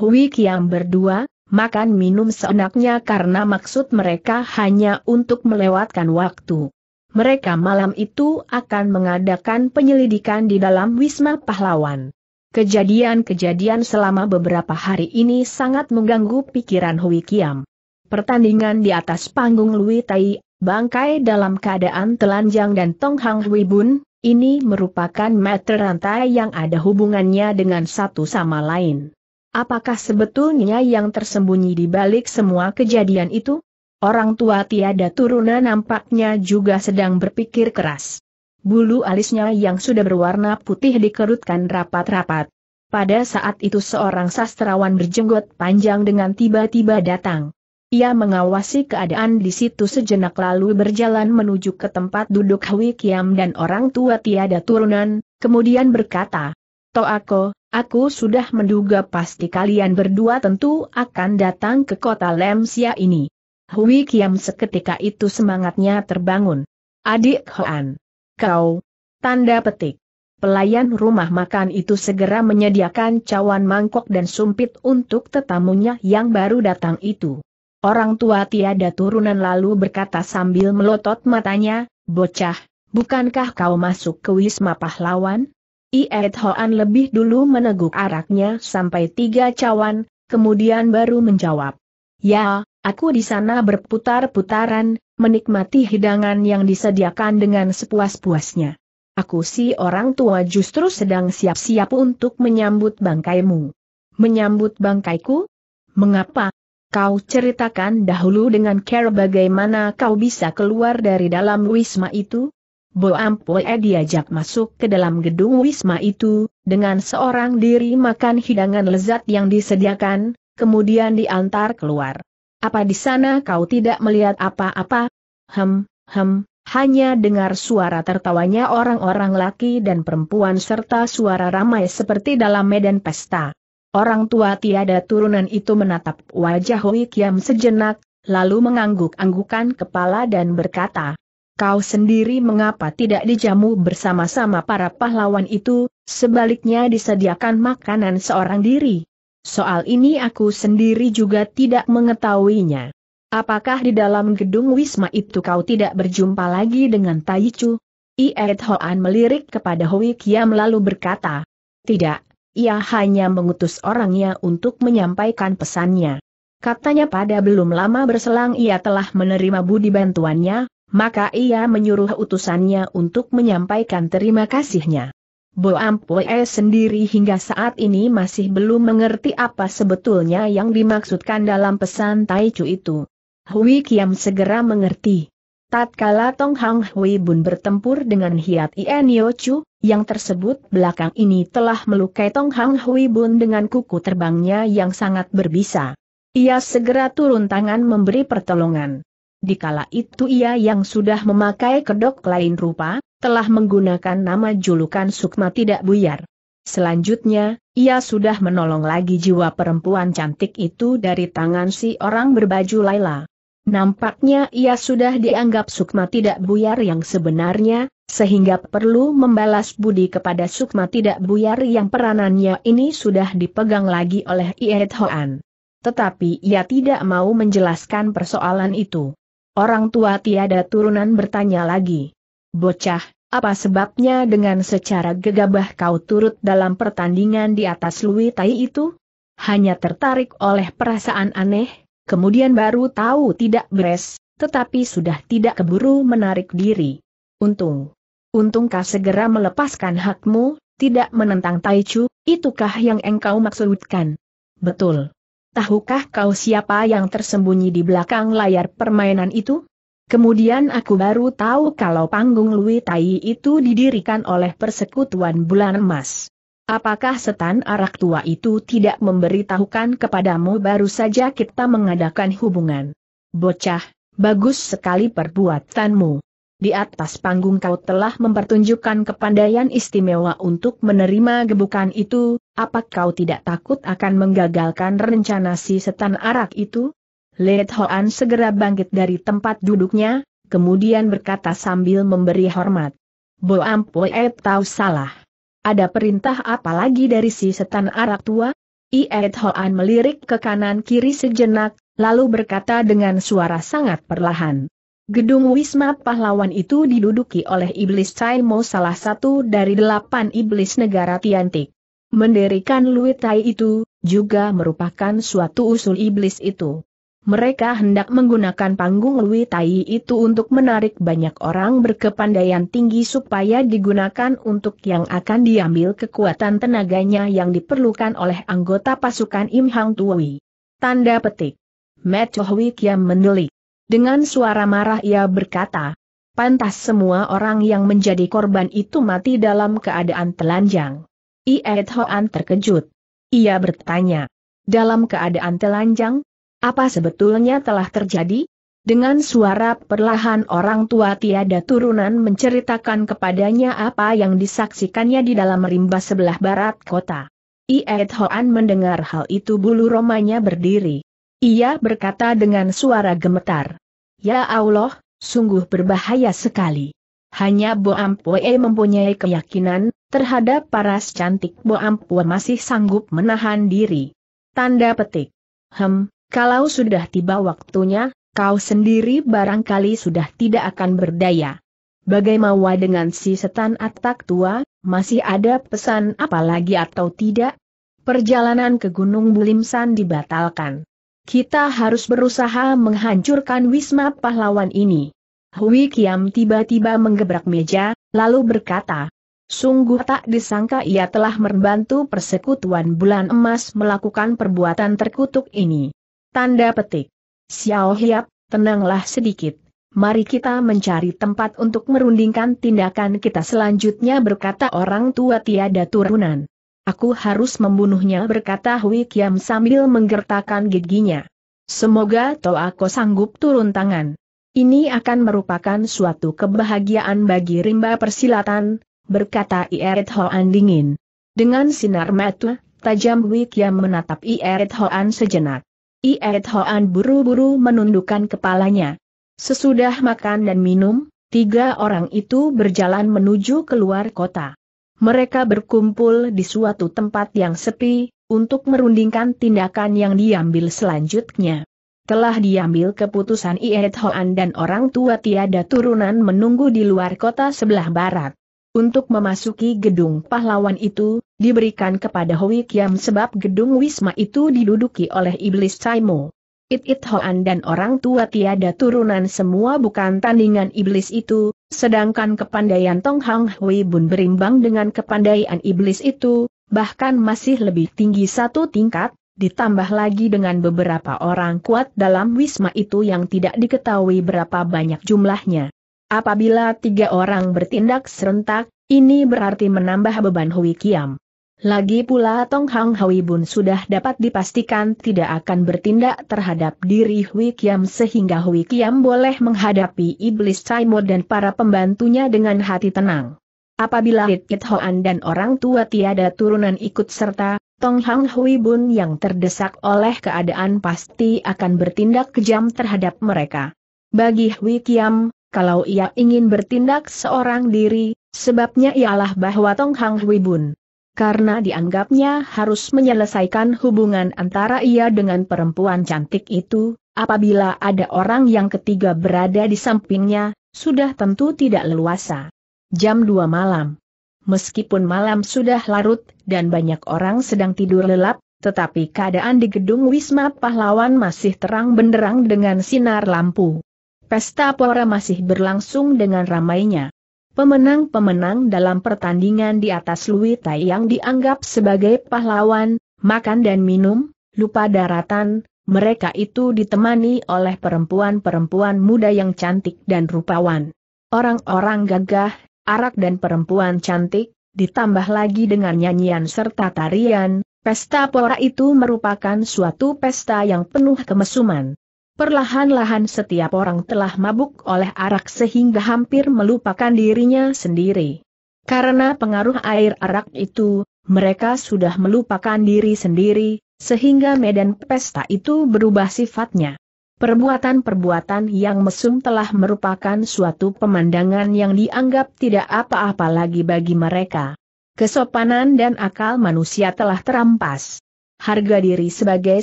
Hui Kiam berdua, makan minum seenaknya karena maksud mereka hanya untuk melewatkan waktu. Mereka malam itu akan mengadakan penyelidikan di dalam Wisma Pahlawan. Kejadian-kejadian selama beberapa hari ini sangat mengganggu pikiran Hui Kiam. Pertandingan di atas panggung Lui Tai Bangkai dalam keadaan telanjang dan Tong Hang Hui Bun, ini merupakan meter rantai yang ada hubungannya dengan satu sama lain. Apakah sebetulnya yang tersembunyi di balik semua kejadian itu? Orang tua tiada turunan nampaknya juga sedang berpikir keras. Bulu alisnya yang sudah berwarna putih dikerutkan rapat-rapat. Pada saat itu seorang sastrawan berjenggot panjang dengan tiba-tiba datang. Ia mengawasi keadaan di situ sejenak lalu berjalan menuju ke tempat duduk Hui Kiam dan orang tua tiada turunan, kemudian berkata, Toako, aku sudah menduga pasti kalian berdua tentu akan datang ke kota Lemsia ini. Hui Kiam seketika itu semangatnya terbangun. Adik Hoan. Kau. Tanda petik. Pelayan rumah makan itu segera menyediakan cawan mangkok dan sumpit untuk tetamunya yang baru datang itu. Orang tua tiada turunan lalu berkata sambil melotot matanya, Bocah, bukankah kau masuk ke Wisma Pahlawan? Iet Hoan lebih dulu meneguk araknya sampai tiga cawan, kemudian baru menjawab. Ya, aku di sana berputar-putaran, menikmati hidangan yang disediakan dengan sepuas-puasnya. Aku si orang tua justru sedang siap-siap untuk menyambut bangkaimu. Menyambut bangkaiku? Mengapa? Kau ceritakan dahulu dengan care bagaimana kau bisa keluar dari dalam wisma itu? Bo Ampue eh, diajak masuk ke dalam gedung wisma itu, dengan seorang diri makan hidangan lezat yang disediakan, kemudian diantar keluar. Apa di sana kau tidak melihat apa-apa? Hem, hem, hanya dengar suara tertawanya orang-orang laki dan perempuan serta suara ramai seperti dalam medan pesta. Orang tua tiada turunan itu menatap wajah Hui Kiam sejenak, lalu mengangguk-anggukan kepala dan berkata, Kau sendiri mengapa tidak dijamu bersama-sama para pahlawan itu, sebaliknya disediakan makanan seorang diri? Soal ini aku sendiri juga tidak mengetahuinya. Apakah di dalam gedung Wisma itu kau tidak berjumpa lagi dengan Taichu? Iet Hoan melirik kepada Hui Kiam lalu berkata, Tidak, ia hanya mengutus orangnya untuk menyampaikan pesannya. Katanya pada belum lama berselang ia telah menerima budi bantuannya, maka ia menyuruh utusannya untuk menyampaikan terima kasihnya. Bo Ampue sendiri hingga saat ini masih belum mengerti apa sebetulnya yang dimaksudkan dalam pesan Taichu itu. Hui Kiam segera mengerti. Tatkala Tong Hang Hui Bun bertempur dengan Hiat Ien Yo Chu, yang tersebut belakang ini telah melukai Tong Hang Hui Bun dengan kuku terbangnya yang sangat berbisa. Ia segera turun tangan memberi pertolongan. Di kala itu ia yang sudah memakai kedok lain rupa, telah menggunakan nama julukan Sukma tidak buyar. Selanjutnya, ia sudah menolong lagi jiwa perempuan cantik itu dari tangan si orang berbaju Laila. Nampaknya ia sudah dianggap Sukma tidak buyar yang sebenarnya, sehingga perlu membalas budi kepada Sukma tidak buyar yang peranannya ini sudah dipegang lagi oleh Iet Hoan. Tetapi ia tidak mau menjelaskan persoalan itu. Orang tua tiada turunan bertanya lagi. Bocah, apa sebabnya dengan secara gegabah kau turut dalam pertandingan di atas Lui Tai itu? Hanya tertarik oleh perasaan aneh, kemudian baru tahu tidak beres, tetapi sudah tidak keburu menarik diri. Untung. Untungkah segera melepaskan hakmu, tidak menentang Taichu, itukah yang engkau maksudkan? Betul. Tahukah kau siapa yang tersembunyi di belakang layar permainan itu? Kemudian aku baru tahu kalau panggung Lui Tai itu didirikan oleh Persekutuan Bulan Emas. Apakah setan arak tua itu tidak memberitahukan kepadamu baru saja kita mengadakan hubungan? Bocah, bagus sekali perbuatanmu. Di atas panggung kau telah mempertunjukkan kepandaian istimewa untuk menerima gebukan itu, apa kau tidak takut akan menggagalkan rencana si setan arak itu? Let Hoan segera bangkit dari tempat duduknya, kemudian berkata sambil memberi hormat. Boampoe tahu salah. Ada perintah apa lagi dari si setan arak tua? Ied Hoan melirik ke kanan kiri sejenak, lalu berkata dengan suara sangat perlahan. Gedung Wisma Pahlawan itu diduduki oleh Iblis Tai Mo salah satu dari delapan Iblis negara Tiantik. Mendirikan Lui Tai itu, juga merupakan suatu usul Iblis itu. Mereka hendak menggunakan panggung Lui Tai itu untuk menarik banyak orang berkepandaian tinggi supaya digunakan untuk yang akan diambil kekuatan tenaganya yang diperlukan oleh anggota pasukan Im Hang Tui. Tanda petik. Mechohui Kiam mendelik. Dengan suara marah ia berkata, pantas semua orang yang menjadi korban itu mati dalam keadaan telanjang. Ied Hoan terkejut. Ia bertanya, dalam keadaan telanjang, apa sebetulnya telah terjadi? Dengan suara perlahan orang tua tiada turunan menceritakan kepadanya apa yang disaksikannya di dalam rimba sebelah barat kota. Iet Hoan mendengar hal itu bulu romanya berdiri. Ia berkata dengan suara gemetar. Ya Allah, sungguh berbahaya sekali. Hanya Boampue mempunyai keyakinan, terhadap paras cantik Boampue masih sanggup menahan diri. Tanda petik. Hem, kalau sudah tiba waktunya, kau sendiri barangkali sudah tidak akan berdaya. Bagaimana dengan si setan atak tua, masih ada pesan apalagi atau tidak? Perjalanan ke Gunung Bulimsan dibatalkan. Kita harus berusaha menghancurkan Wisma Pahlawan ini. Hui Kiam tiba-tiba menggebrak meja, lalu berkata, Sungguh tak disangka ia telah membantu persekutuan bulan emas melakukan perbuatan terkutuk ini. Tanda petik. Xiao Hiap, tenanglah sedikit. Mari kita mencari tempat untuk merundingkan tindakan kita selanjutnya berkata orang tua tiada turunan. Aku harus membunuhnya berkata Hui Kiam sambil menggertakkan giginya. Semoga aku sanggup turun tangan. Ini akan merupakan suatu kebahagiaan bagi rimba persilatan, berkata Ieret Hoan dingin. Dengan sinar mata, tajam Hui Kiam menatap Ieret Hoan sejenak. Iet Hoan buru-buru menundukkan kepalanya. Sesudah makan dan minum, tiga orang itu berjalan menuju keluar kota. Mereka berkumpul di suatu tempat yang sepi, untuk merundingkan tindakan yang diambil selanjutnya. Telah diambil keputusan Iet Hoan dan orang tua tiada turunan menunggu di luar kota sebelah barat. Untuk memasuki gedung pahlawan itu, diberikan kepada Hui Kiam sebab gedung Wisma itu diduduki oleh Iblis Caimo. It It Hoan dan orang tua tiada turunan semua bukan tandingan Iblis itu, sedangkan kepandaian Tong Hang Hui Bun berimbang dengan kepandaian Iblis itu, bahkan masih lebih tinggi satu tingkat, ditambah lagi dengan beberapa orang kuat dalam Wisma itu yang tidak diketahui berapa banyak jumlahnya. Apabila tiga orang bertindak serentak, ini berarti menambah beban Hui Kiam. Lagi pula Tong Hang Hui Bun sudah dapat dipastikan tidak akan bertindak terhadap diri Hui Kiam sehingga Hui Kiam boleh menghadapi iblis Mo dan para pembantunya dengan hati tenang. Apabila Hit Kit Hoan dan orang tua tiada turunan ikut serta, Tong Hang Hui Bun yang terdesak oleh keadaan pasti akan bertindak kejam terhadap mereka. Bagi Hui Kiam, kalau ia ingin bertindak seorang diri, sebabnya ialah bahwa Tong Hang Hui Bun karena dianggapnya harus menyelesaikan hubungan antara ia dengan perempuan cantik itu, apabila ada orang yang ketiga berada di sampingnya, sudah tentu tidak leluasa. Jam 2 malam. Meskipun malam sudah larut dan banyak orang sedang tidur lelap, tetapi keadaan di gedung Wisma Pahlawan masih terang benderang dengan sinar lampu. Pesta pora masih berlangsung dengan ramainya pemenang-pemenang dalam pertandingan di atas Lui Tai yang dianggap sebagai pahlawan, makan dan minum, lupa daratan, mereka itu ditemani oleh perempuan-perempuan muda yang cantik dan rupawan. Orang-orang gagah, arak dan perempuan cantik, ditambah lagi dengan nyanyian serta tarian, pesta pora itu merupakan suatu pesta yang penuh kemesuman. Perlahan-lahan setiap orang telah mabuk oleh arak sehingga hampir melupakan dirinya sendiri. Karena pengaruh air arak itu, mereka sudah melupakan diri sendiri, sehingga medan pesta itu berubah sifatnya. Perbuatan-perbuatan yang mesum telah merupakan suatu pemandangan yang dianggap tidak apa-apa lagi bagi mereka. Kesopanan dan akal manusia telah terampas. Harga diri sebagai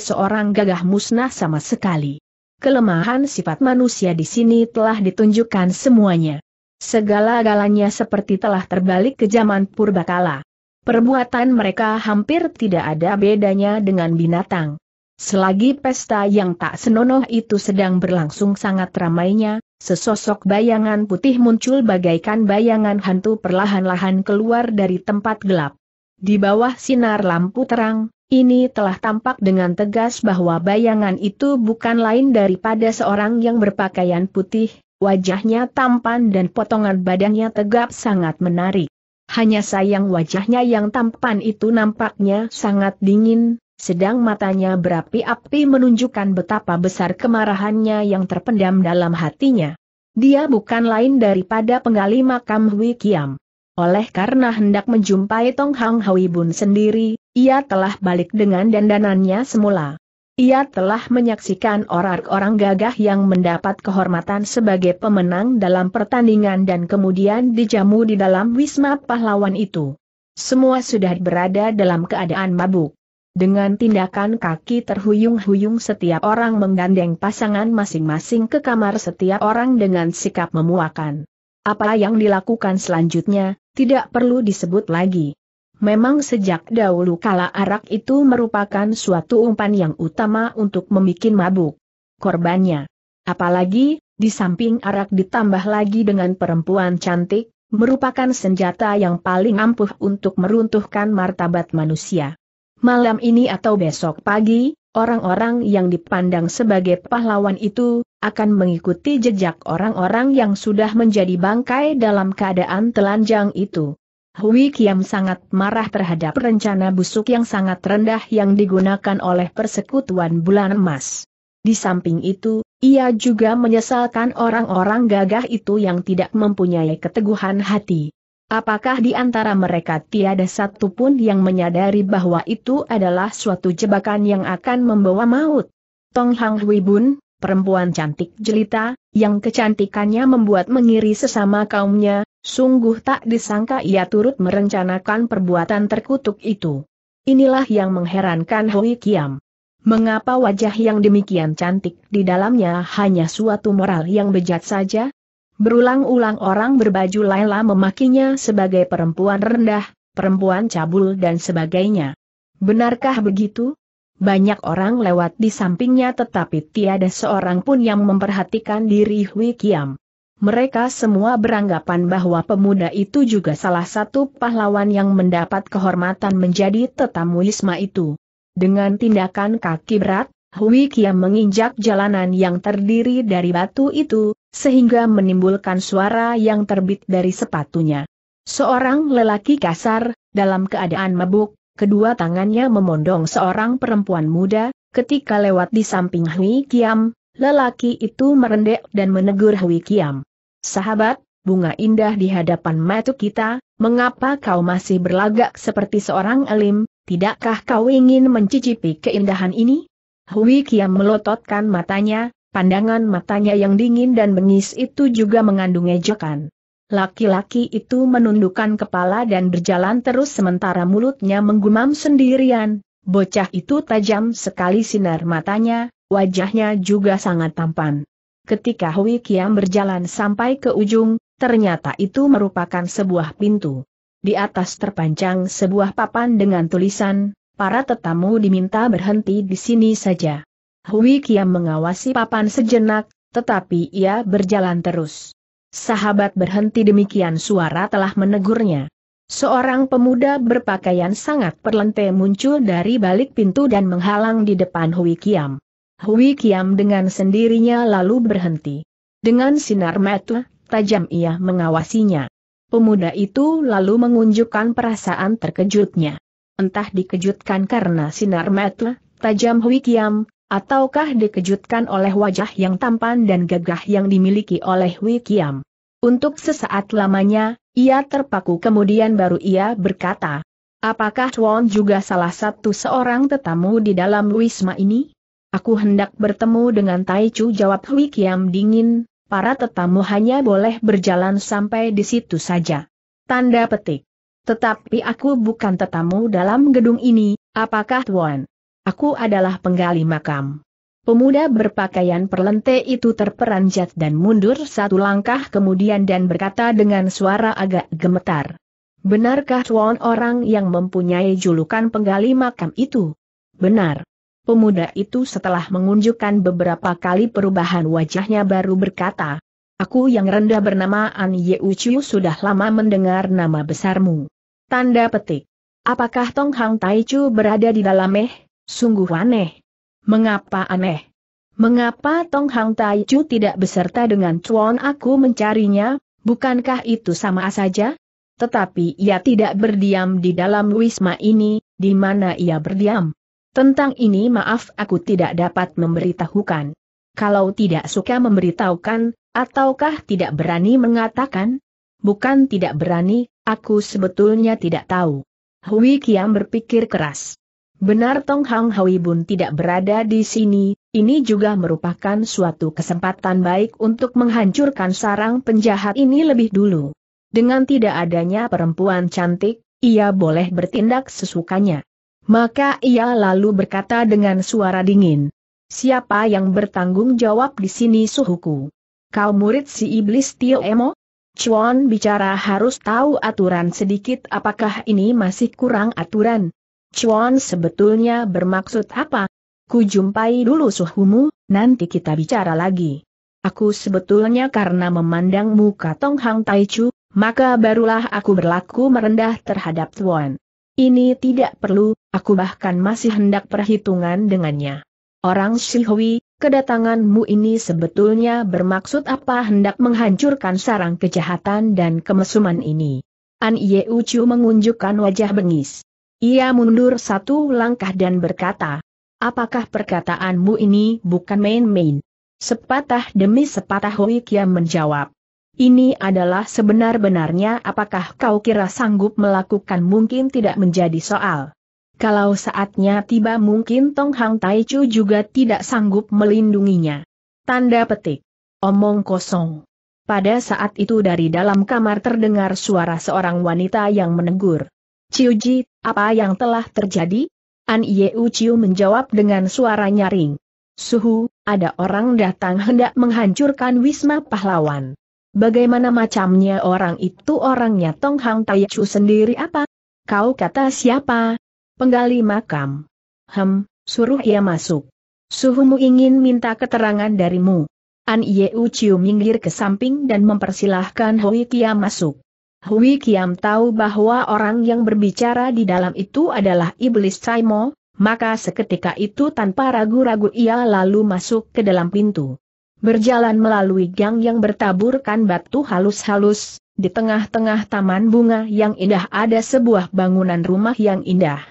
seorang gagah musnah sama sekali kelemahan sifat manusia di sini telah ditunjukkan semuanya. Segala-galanya seperti telah terbalik ke zaman purbakala. Perbuatan mereka hampir tidak ada bedanya dengan binatang. Selagi pesta yang tak senonoh itu sedang berlangsung sangat ramainya, sesosok bayangan putih muncul bagaikan bayangan hantu perlahan-lahan keluar dari tempat gelap. Di bawah sinar lampu terang, ini telah tampak dengan tegas bahwa bayangan itu bukan lain daripada seorang yang berpakaian putih, wajahnya tampan dan potongan badannya tegap sangat menarik. Hanya sayang wajahnya yang tampan itu nampaknya sangat dingin, sedang matanya berapi-api menunjukkan betapa besar kemarahannya yang terpendam dalam hatinya. Dia bukan lain daripada penggali makam Hui Kiam. Oleh karena hendak menjumpai Tong Hang Hui Bun sendiri, ia telah balik dengan dandanannya semula. Ia telah menyaksikan orang-orang gagah yang mendapat kehormatan sebagai pemenang dalam pertandingan dan kemudian dijamu di dalam wisma pahlawan itu. Semua sudah berada dalam keadaan mabuk. Dengan tindakan kaki terhuyung-huyung setiap orang menggandeng pasangan masing-masing ke kamar setiap orang dengan sikap memuakan. Apa yang dilakukan selanjutnya, tidak perlu disebut lagi. Memang sejak dahulu kala arak itu merupakan suatu umpan yang utama untuk membuat mabuk korbannya. Apalagi, di samping arak ditambah lagi dengan perempuan cantik, merupakan senjata yang paling ampuh untuk meruntuhkan martabat manusia. Malam ini atau besok pagi, orang-orang yang dipandang sebagai pahlawan itu, akan mengikuti jejak orang-orang yang sudah menjadi bangkai dalam keadaan telanjang itu. Hui Kiam sangat marah terhadap rencana busuk yang sangat rendah yang digunakan oleh persekutuan bulan emas. Di samping itu, ia juga menyesalkan orang-orang gagah itu yang tidak mempunyai keteguhan hati. Apakah di antara mereka tiada satupun yang menyadari bahwa itu adalah suatu jebakan yang akan membawa maut? Tong Hang Hui Bun, perempuan cantik jelita, yang kecantikannya membuat mengiri sesama kaumnya, Sungguh tak disangka ia turut merencanakan perbuatan terkutuk itu. Inilah yang mengherankan Hui Kiam. Mengapa wajah yang demikian cantik di dalamnya hanya suatu moral yang bejat saja? Berulang-ulang orang berbaju Laila memakinya sebagai perempuan rendah, perempuan cabul dan sebagainya. Benarkah begitu? Banyak orang lewat di sampingnya tetapi tiada seorang pun yang memperhatikan diri Hui Kiam mereka semua beranggapan bahwa pemuda itu juga salah satu pahlawan yang mendapat kehormatan menjadi tetamu Isma itu. Dengan tindakan kaki berat, Hui Kia menginjak jalanan yang terdiri dari batu itu, sehingga menimbulkan suara yang terbit dari sepatunya. Seorang lelaki kasar, dalam keadaan mabuk, kedua tangannya memondong seorang perempuan muda, ketika lewat di samping Hui Kiam, Lelaki itu merendek dan menegur Hui Kiam. Sahabat, bunga indah di hadapan mata kita, mengapa kau masih berlagak seperti seorang elim, tidakkah kau ingin mencicipi keindahan ini? Hui Kiam melototkan matanya, pandangan matanya yang dingin dan bengis itu juga mengandung ejekan. Laki-laki itu menundukkan kepala dan berjalan terus sementara mulutnya menggumam sendirian. Bocah itu tajam sekali sinar matanya, Wajahnya juga sangat tampan. Ketika Hui Kiam berjalan sampai ke ujung, ternyata itu merupakan sebuah pintu. Di atas terpanjang sebuah papan dengan tulisan, para tetamu diminta berhenti di sini saja. Hui Kiam mengawasi papan sejenak, tetapi ia berjalan terus. Sahabat berhenti demikian suara telah menegurnya. Seorang pemuda berpakaian sangat perlente muncul dari balik pintu dan menghalang di depan Hui Kiam. Hui Kiam dengan sendirinya lalu berhenti. Dengan sinar mata, tajam ia mengawasinya. Pemuda itu lalu mengunjukkan perasaan terkejutnya. Entah dikejutkan karena sinar mata, tajam Hui Kiam, ataukah dikejutkan oleh wajah yang tampan dan gagah yang dimiliki oleh Hui Kiam. Untuk sesaat lamanya, ia terpaku kemudian baru ia berkata, Apakah Chuan juga salah satu seorang tetamu di dalam wisma ini? Aku hendak bertemu dengan Tai Chu jawab Hui Kiam dingin, para tetamu hanya boleh berjalan sampai di situ saja. Tanda petik. Tetapi aku bukan tetamu dalam gedung ini, apakah Tuan? Aku adalah penggali makam. Pemuda berpakaian perlente itu terperanjat dan mundur satu langkah kemudian dan berkata dengan suara agak gemetar. Benarkah Tuan orang yang mempunyai julukan penggali makam itu? Benar. Pemuda itu setelah mengunjukkan beberapa kali perubahan wajahnya baru berkata, Aku yang rendah bernama An Ye Uchiu sudah lama mendengar nama besarmu. Tanda petik. Apakah Tong Hang Tai Chu berada di dalam eh? Sungguh aneh. Mengapa aneh? Mengapa Tong Hang Tai Chu tidak beserta dengan Chuan aku mencarinya? Bukankah itu sama saja? Tetapi ia tidak berdiam di dalam wisma ini, di mana ia berdiam? Tentang ini maaf aku tidak dapat memberitahukan. Kalau tidak suka memberitahukan, ataukah tidak berani mengatakan? Bukan tidak berani, aku sebetulnya tidak tahu. Hui Kiam berpikir keras. Benar Tong Hang Hui Bun tidak berada di sini, ini juga merupakan suatu kesempatan baik untuk menghancurkan sarang penjahat ini lebih dulu. Dengan tidak adanya perempuan cantik, ia boleh bertindak sesukanya. Maka ia lalu berkata dengan suara dingin. Siapa yang bertanggung jawab di sini suhuku? Kau murid si iblis Tio Emo? Chuan bicara harus tahu aturan sedikit apakah ini masih kurang aturan. Chuan sebetulnya bermaksud apa? Ku jumpai dulu suhumu, nanti kita bicara lagi. Aku sebetulnya karena memandangmu katong Hang Taichu, maka barulah aku berlaku merendah terhadap Tuan. Ini tidak perlu, aku bahkan masih hendak perhitungan dengannya. Orang Shihui, kedatanganmu ini sebetulnya bermaksud apa hendak menghancurkan sarang kejahatan dan kemesuman ini. An Ye Ucu mengunjukkan wajah bengis. Ia mundur satu langkah dan berkata, apakah perkataanmu ini bukan main-main? Sepatah demi sepatah Hui Kiam menjawab, ini adalah sebenar-benarnya apakah kau kira sanggup melakukan mungkin tidak menjadi soal. Kalau saatnya tiba mungkin Tong Hang Tai Chu juga tidak sanggup melindunginya. Tanda petik. Omong kosong. Pada saat itu dari dalam kamar terdengar suara seorang wanita yang menegur. Ji, apa yang telah terjadi? An Yeu Ciu menjawab dengan suara nyaring. Suhu, ada orang datang hendak menghancurkan Wisma Pahlawan. Bagaimana macamnya orang itu orangnya Tong Hang Tai Chu sendiri apa? Kau kata siapa? Penggali makam. Hem, suruh ia masuk. Suhumu ingin minta keterangan darimu. An Yeu Chiu minggir ke samping dan mempersilahkan Hui Kiam masuk. Hui Kiam tahu bahwa orang yang berbicara di dalam itu adalah Iblis Caimo, maka seketika itu tanpa ragu-ragu ia lalu masuk ke dalam pintu berjalan melalui gang yang bertaburkan batu halus-halus, di tengah-tengah taman bunga yang indah ada sebuah bangunan rumah yang indah.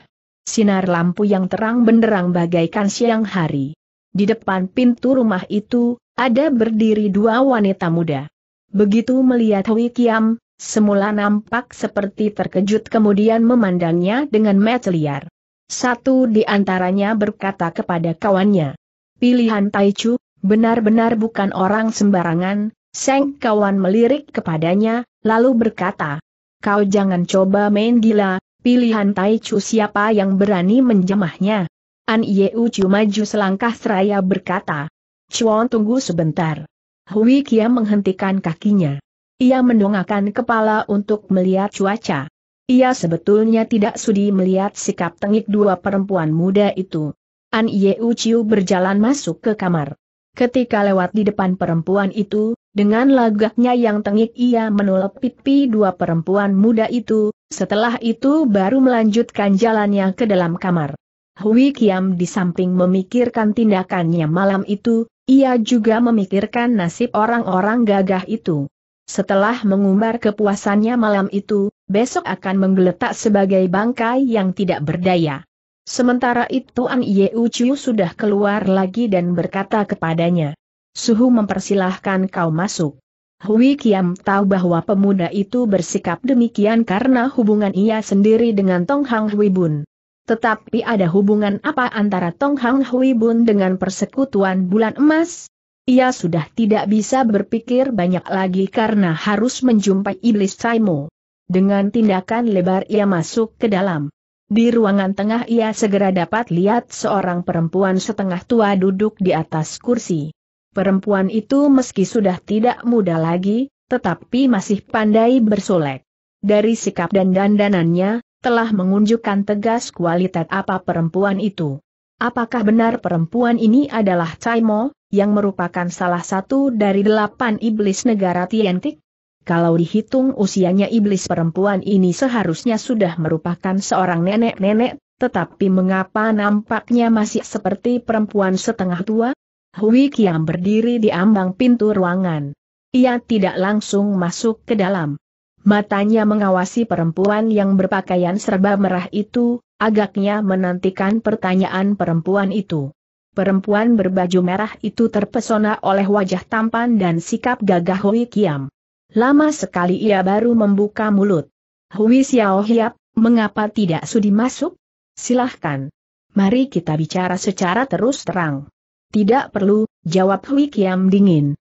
Sinar lampu yang terang benderang bagaikan siang hari. Di depan pintu rumah itu, ada berdiri dua wanita muda. Begitu melihat Hui Kiam, semula nampak seperti terkejut kemudian memandangnya dengan mata liar. Satu di antaranya berkata kepada kawannya, Pilihan Taichu, Benar-benar bukan orang sembarangan, Seng kawan melirik kepadanya, lalu berkata, Kau jangan coba main gila, pilihan Tai Chu siapa yang berani menjemahnya? An Yeu Chu maju selangkah seraya berkata, Chuan tunggu sebentar. Hui Kia menghentikan kakinya. Ia mendongakkan kepala untuk melihat cuaca. Ia sebetulnya tidak sudi melihat sikap tengik dua perempuan muda itu. An Ye Chiu berjalan masuk ke kamar. Ketika lewat di depan perempuan itu, dengan lagaknya yang tengik ia menolak pipi dua perempuan muda itu, setelah itu baru melanjutkan jalannya ke dalam kamar. Hui Kiam di samping memikirkan tindakannya malam itu, ia juga memikirkan nasib orang-orang gagah itu. Setelah mengumbar kepuasannya malam itu, besok akan menggeletak sebagai bangkai yang tidak berdaya. Sementara itu An Ye Chiu sudah keluar lagi dan berkata kepadanya. Suhu mempersilahkan kau masuk. Hui Kiam tahu bahwa pemuda itu bersikap demikian karena hubungan ia sendiri dengan Tong Hang Hui Bun. Tetapi ada hubungan apa antara Tong Hang Hui Bun dengan persekutuan bulan emas? Ia sudah tidak bisa berpikir banyak lagi karena harus menjumpai iblis Saimo. Dengan tindakan lebar ia masuk ke dalam. Di ruangan tengah ia segera dapat lihat seorang perempuan setengah tua duduk di atas kursi. Perempuan itu meski sudah tidak muda lagi, tetapi masih pandai bersolek. Dari sikap dan dandanannya, telah mengunjukkan tegas kualitas apa perempuan itu. Apakah benar perempuan ini adalah Caimo, yang merupakan salah satu dari delapan iblis negara Tiantik? Kalau dihitung usianya iblis perempuan ini seharusnya sudah merupakan seorang nenek-nenek, tetapi mengapa nampaknya masih seperti perempuan setengah tua? Hui Kiam berdiri di ambang pintu ruangan. Ia tidak langsung masuk ke dalam. Matanya mengawasi perempuan yang berpakaian serba merah itu, agaknya menantikan pertanyaan perempuan itu. Perempuan berbaju merah itu terpesona oleh wajah tampan dan sikap gagah Hui Kiam. Lama sekali ia baru membuka mulut. Hui Xiao Hiap, mengapa tidak sudi masuk? Silahkan. Mari kita bicara secara terus terang. Tidak perlu, jawab Hui Kiam dingin.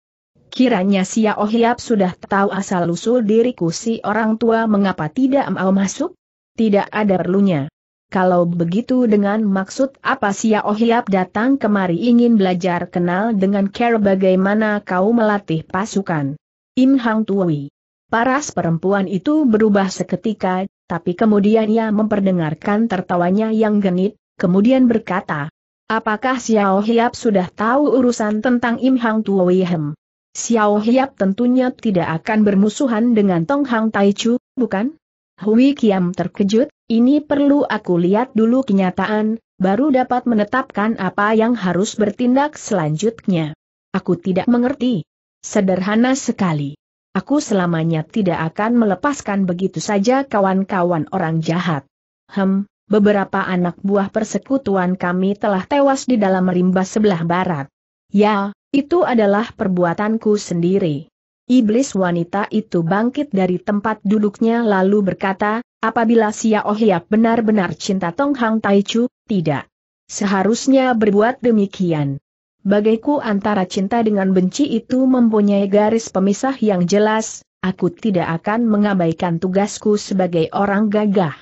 Kiranya Xiao Hiap sudah tahu asal-usul diriku si orang tua mengapa tidak mau masuk? Tidak ada perlunya. Kalau begitu dengan maksud apa Xiao Hiap datang kemari ingin belajar kenal dengan care bagaimana kau melatih pasukan. Im Hang Tui. Paras perempuan itu berubah seketika, tapi kemudian ia memperdengarkan tertawanya yang genit, kemudian berkata, Apakah Xiao Hiap sudah tahu urusan tentang Im Hang Tui Hem? Xiao Hiap tentunya tidak akan bermusuhan dengan Tong Hang Tai Chu, bukan? Hui Kiam terkejut, ini perlu aku lihat dulu kenyataan, baru dapat menetapkan apa yang harus bertindak selanjutnya. Aku tidak mengerti. Sederhana sekali. Aku selamanya tidak akan melepaskan begitu saja kawan-kawan orang jahat. Hem, beberapa anak buah persekutuan kami telah tewas di dalam rimba sebelah barat. Ya, itu adalah perbuatanku sendiri. Iblis wanita itu bangkit dari tempat duduknya lalu berkata, apabila Sia benar-benar cinta Tong Hang Taichu, tidak. Seharusnya berbuat demikian. Bagaiku antara cinta dengan benci itu mempunyai garis pemisah yang jelas, aku tidak akan mengabaikan tugasku sebagai orang gagah.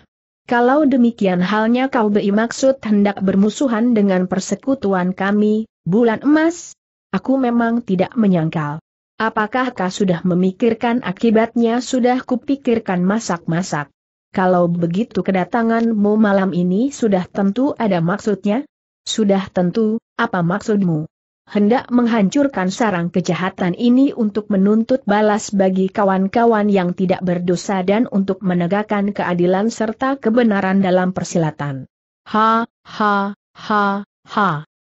Kalau demikian halnya kau beri maksud hendak bermusuhan dengan persekutuan kami, bulan emas, aku memang tidak menyangkal. Apakah kau sudah memikirkan akibatnya sudah kupikirkan masak-masak? Kalau begitu kedatanganmu malam ini sudah tentu ada maksudnya? Sudah tentu, apa maksudmu? hendak menghancurkan sarang kejahatan ini untuk menuntut balas bagi kawan-kawan yang tidak berdosa dan untuk menegakkan keadilan serta kebenaran dalam persilatan. Ha, ha, ha, ha.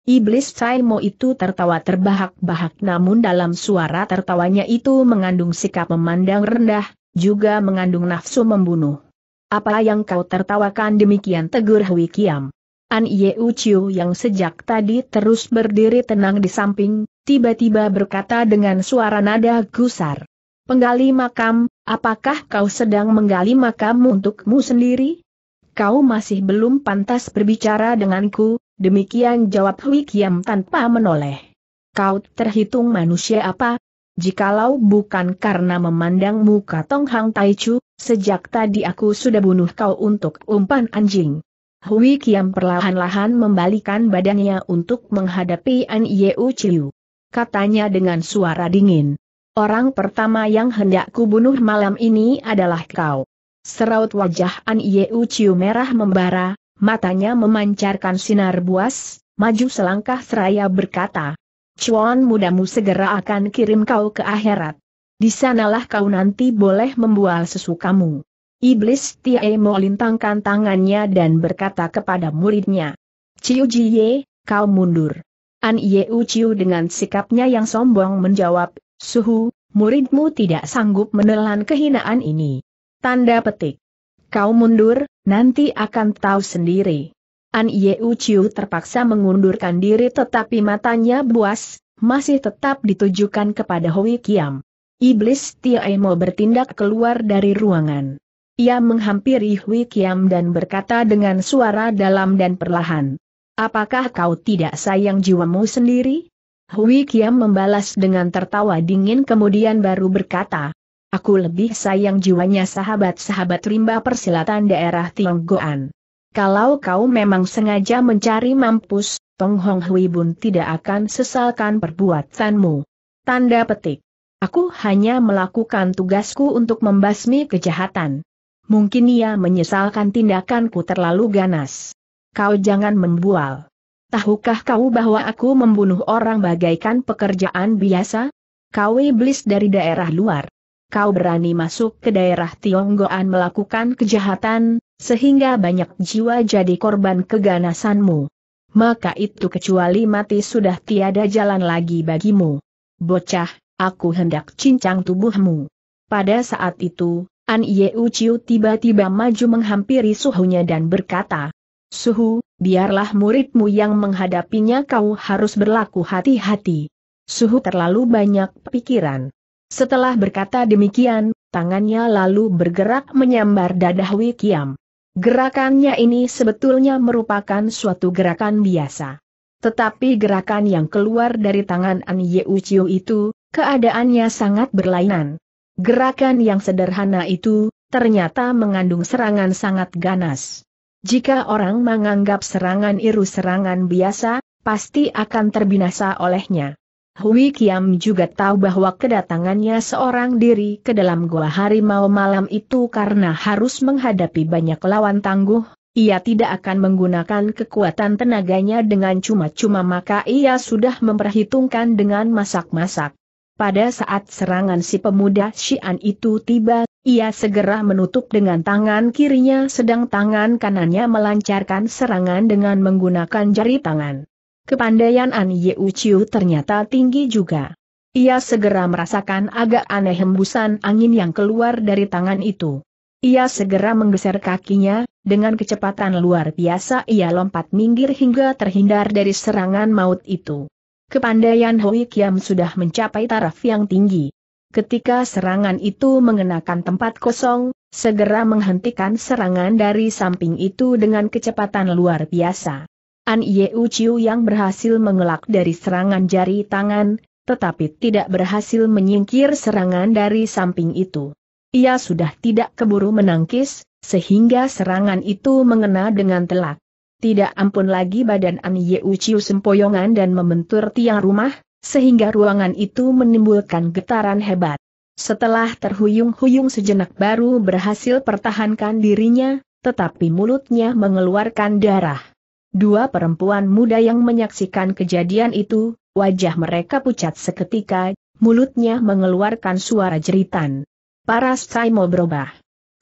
Iblis Saimo itu tertawa terbahak-bahak namun dalam suara tertawanya itu mengandung sikap memandang rendah, juga mengandung nafsu membunuh. Apa yang kau tertawakan demikian tegur Hui Kiam. An Ye Uciu yang sejak tadi terus berdiri tenang di samping, tiba-tiba berkata dengan suara nada gusar. Penggali makam, apakah kau sedang menggali makam untukmu sendiri? Kau masih belum pantas berbicara denganku, demikian jawab Hui Kiam tanpa menoleh. Kau terhitung manusia apa, Jikalau bukan karena memandang muka Tong Hang Taichu, sejak tadi aku sudah bunuh kau untuk umpan anjing. Hui Kiam perlahan-lahan membalikan badannya untuk menghadapi An Yeu Chiu. Katanya dengan suara dingin. Orang pertama yang hendak kubunuh malam ini adalah kau. Seraut wajah An Yeu Chiu merah membara, matanya memancarkan sinar buas, maju selangkah seraya berkata. Cuan mudamu segera akan kirim kau ke akhirat. Di sanalah kau nanti boleh membual sesukamu. Iblis Tiae lintangkan tangannya dan berkata kepada muridnya, Ciu Jie, kau mundur. An Yeu Ciu dengan sikapnya yang sombong menjawab, Suhu, muridmu tidak sanggup menelan kehinaan ini. Tanda petik. Kau mundur, nanti akan tahu sendiri. An Yeu Ciu terpaksa mengundurkan diri tetapi matanya buas, masih tetap ditujukan kepada Hui Kiam. Iblis Tiaemo bertindak keluar dari ruangan. Ia menghampiri Hui Kiam dan berkata dengan suara dalam dan perlahan. Apakah kau tidak sayang jiwamu sendiri? Hui Kiam membalas dengan tertawa dingin kemudian baru berkata, Aku lebih sayang jiwanya sahabat-sahabat rimba persilatan daerah Tionggoan. Kalau kau memang sengaja mencari mampus, Tong Hong Hui Bun tidak akan sesalkan perbuatanmu. Tanda petik. Aku hanya melakukan tugasku untuk membasmi kejahatan. Mungkin ia menyesalkan tindakanku terlalu ganas. Kau jangan membual. Tahukah kau bahwa aku membunuh orang bagaikan pekerjaan biasa? Kau iblis dari daerah luar. Kau berani masuk ke daerah Tionggoan melakukan kejahatan, sehingga banyak jiwa jadi korban keganasanmu. Maka itu kecuali mati sudah tiada jalan lagi bagimu. Bocah, aku hendak cincang tubuhmu. Pada saat itu, An Ye Uciu tiba-tiba maju menghampiri suhunya dan berkata, Suhu, biarlah muridmu yang menghadapinya kau harus berlaku hati-hati. Suhu terlalu banyak pikiran. Setelah berkata demikian, tangannya lalu bergerak menyambar dadah Wikiam. Gerakannya ini sebetulnya merupakan suatu gerakan biasa. Tetapi gerakan yang keluar dari tangan An Ye Uciu itu, keadaannya sangat berlainan. Gerakan yang sederhana itu, ternyata mengandung serangan sangat ganas. Jika orang menganggap serangan iru serangan biasa, pasti akan terbinasa olehnya. Hui Kiam juga tahu bahwa kedatangannya seorang diri ke dalam goa harimau malam itu karena harus menghadapi banyak lawan tangguh, ia tidak akan menggunakan kekuatan tenaganya dengan cuma-cuma maka ia sudah memperhitungkan dengan masak-masak. Pada saat serangan si pemuda Xian itu tiba, ia segera menutup dengan tangan kirinya sedang tangan kanannya melancarkan serangan dengan menggunakan jari tangan. Kepandaian An Ye Uchiu ternyata tinggi juga. Ia segera merasakan agak aneh hembusan angin yang keluar dari tangan itu. Ia segera menggeser kakinya, dengan kecepatan luar biasa ia lompat minggir hingga terhindar dari serangan maut itu. Kepandaian Hui Kiam sudah mencapai taraf yang tinggi. Ketika serangan itu mengenakan tempat kosong, segera menghentikan serangan dari samping itu dengan kecepatan luar biasa. An Yeu Chiu yang berhasil mengelak dari serangan jari tangan, tetapi tidak berhasil menyingkir serangan dari samping itu. Ia sudah tidak keburu menangkis, sehingga serangan itu mengena dengan telak tidak ampun lagi badan An Yeu Chiu sempoyongan dan membentur tiang rumah, sehingga ruangan itu menimbulkan getaran hebat. Setelah terhuyung-huyung sejenak baru berhasil pertahankan dirinya, tetapi mulutnya mengeluarkan darah. Dua perempuan muda yang menyaksikan kejadian itu, wajah mereka pucat seketika, mulutnya mengeluarkan suara jeritan. Para Saimo berubah.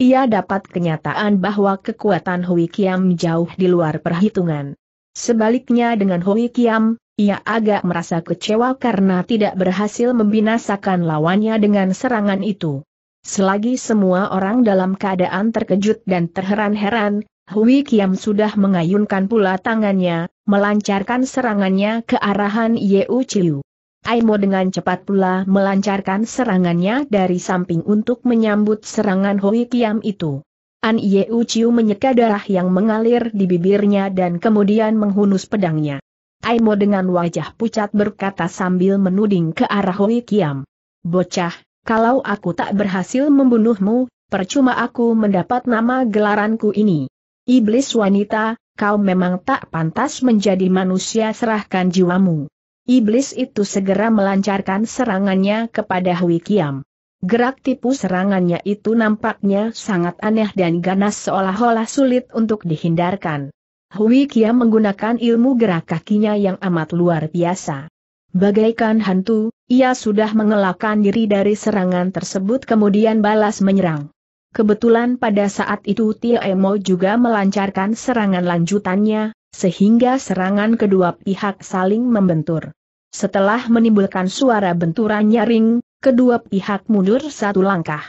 Ia dapat kenyataan bahwa kekuatan Hui Kiam jauh di luar perhitungan. Sebaliknya dengan Hui Kiam, ia agak merasa kecewa karena tidak berhasil membinasakan lawannya dengan serangan itu. Selagi semua orang dalam keadaan terkejut dan terheran-heran, Hui Kiam sudah mengayunkan pula tangannya, melancarkan serangannya ke arahan Yeu Chiu. Aimo dengan cepat pula melancarkan serangannya dari samping untuk menyambut serangan Hui Kiam itu. An Ye Uchiu menyeka darah yang mengalir di bibirnya dan kemudian menghunus pedangnya. Aimo dengan wajah pucat berkata sambil menuding ke arah Hui Kiam. Bocah, kalau aku tak berhasil membunuhmu, percuma aku mendapat nama gelaranku ini. Iblis wanita, kau memang tak pantas menjadi manusia serahkan jiwamu. Iblis itu segera melancarkan serangannya kepada Hui Kiam. Gerak tipu serangannya itu nampaknya sangat aneh dan ganas seolah-olah sulit untuk dihindarkan. Hui Kiam menggunakan ilmu gerak kakinya yang amat luar biasa. Bagaikan hantu, ia sudah mengelakkan diri dari serangan tersebut kemudian balas menyerang. Kebetulan pada saat itu Emo juga melancarkan serangan lanjutannya, sehingga serangan kedua pihak saling membentur. Setelah menimbulkan suara benturan nyaring, kedua pihak mundur satu langkah.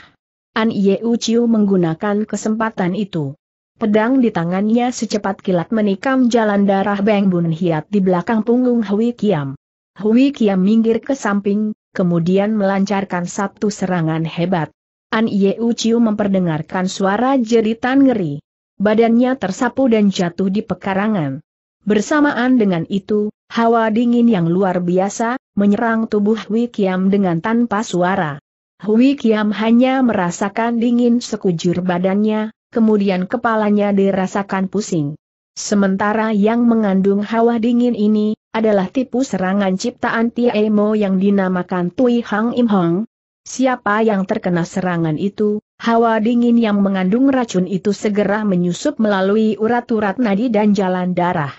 An Yeu Chiu menggunakan kesempatan itu. Pedang di tangannya secepat kilat menikam jalan darah Beng Bun Hiat di belakang punggung Hui Kiam. Hui Kiam minggir ke samping, kemudian melancarkan satu serangan hebat. An Yeu Chiu memperdengarkan suara jeritan ngeri. Badannya tersapu dan jatuh di pekarangan. Bersamaan dengan itu, hawa dingin yang luar biasa, menyerang tubuh Hui Kiam dengan tanpa suara. Hui Kiam hanya merasakan dingin sekujur badannya, kemudian kepalanya dirasakan pusing. Sementara yang mengandung hawa dingin ini, adalah tipu serangan ciptaan emo yang dinamakan Tui Hang Im Hong. Siapa yang terkena serangan itu, Hawa dingin yang mengandung racun itu segera menyusup melalui urat-urat nadi dan jalan darah.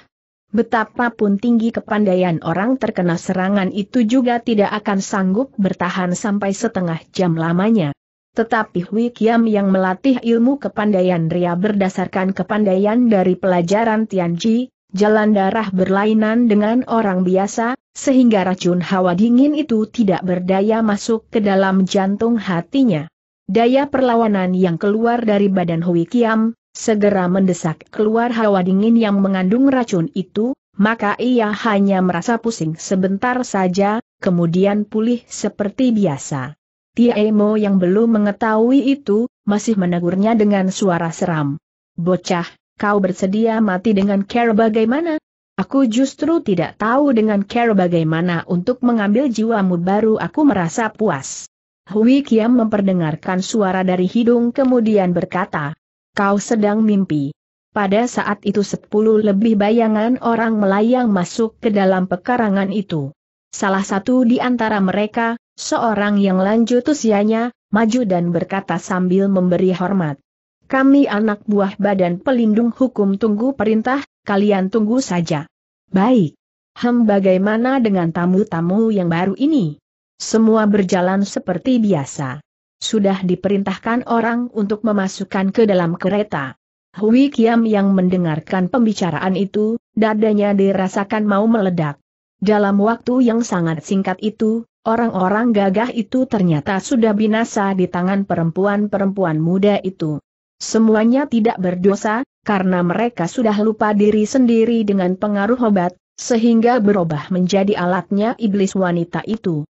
Betapapun tinggi kepandaian orang terkena serangan itu juga tidak akan sanggup bertahan sampai setengah jam lamanya. Tetapi Hui Kiam yang melatih ilmu kepandaian Ria berdasarkan kepandaian dari pelajaran Tianji, jalan darah berlainan dengan orang biasa, sehingga racun hawa dingin itu tidak berdaya masuk ke dalam jantung hatinya. Daya perlawanan yang keluar dari badan Hui Kiam, segera mendesak keluar hawa dingin yang mengandung racun itu, maka ia hanya merasa pusing sebentar saja, kemudian pulih seperti biasa. Tia Tiaemo yang belum mengetahui itu, masih menegurnya dengan suara seram. Bocah, kau bersedia mati dengan care bagaimana? Aku justru tidak tahu dengan care bagaimana untuk mengambil jiwamu baru aku merasa puas. Hui Kiam memperdengarkan suara dari hidung kemudian berkata, Kau sedang mimpi. Pada saat itu sepuluh lebih bayangan orang melayang masuk ke dalam pekarangan itu. Salah satu di antara mereka, seorang yang lanjut usianya, maju dan berkata sambil memberi hormat. Kami anak buah badan pelindung hukum tunggu perintah, kalian tunggu saja. Baik. Hem bagaimana dengan tamu-tamu yang baru ini? Semua berjalan seperti biasa. Sudah diperintahkan orang untuk memasukkan ke dalam kereta. Hui Kiam yang mendengarkan pembicaraan itu, dadanya dirasakan mau meledak. Dalam waktu yang sangat singkat itu, orang-orang gagah itu ternyata sudah binasa di tangan perempuan-perempuan muda itu. Semuanya tidak berdosa, karena mereka sudah lupa diri sendiri dengan pengaruh obat, sehingga berubah menjadi alatnya iblis wanita itu.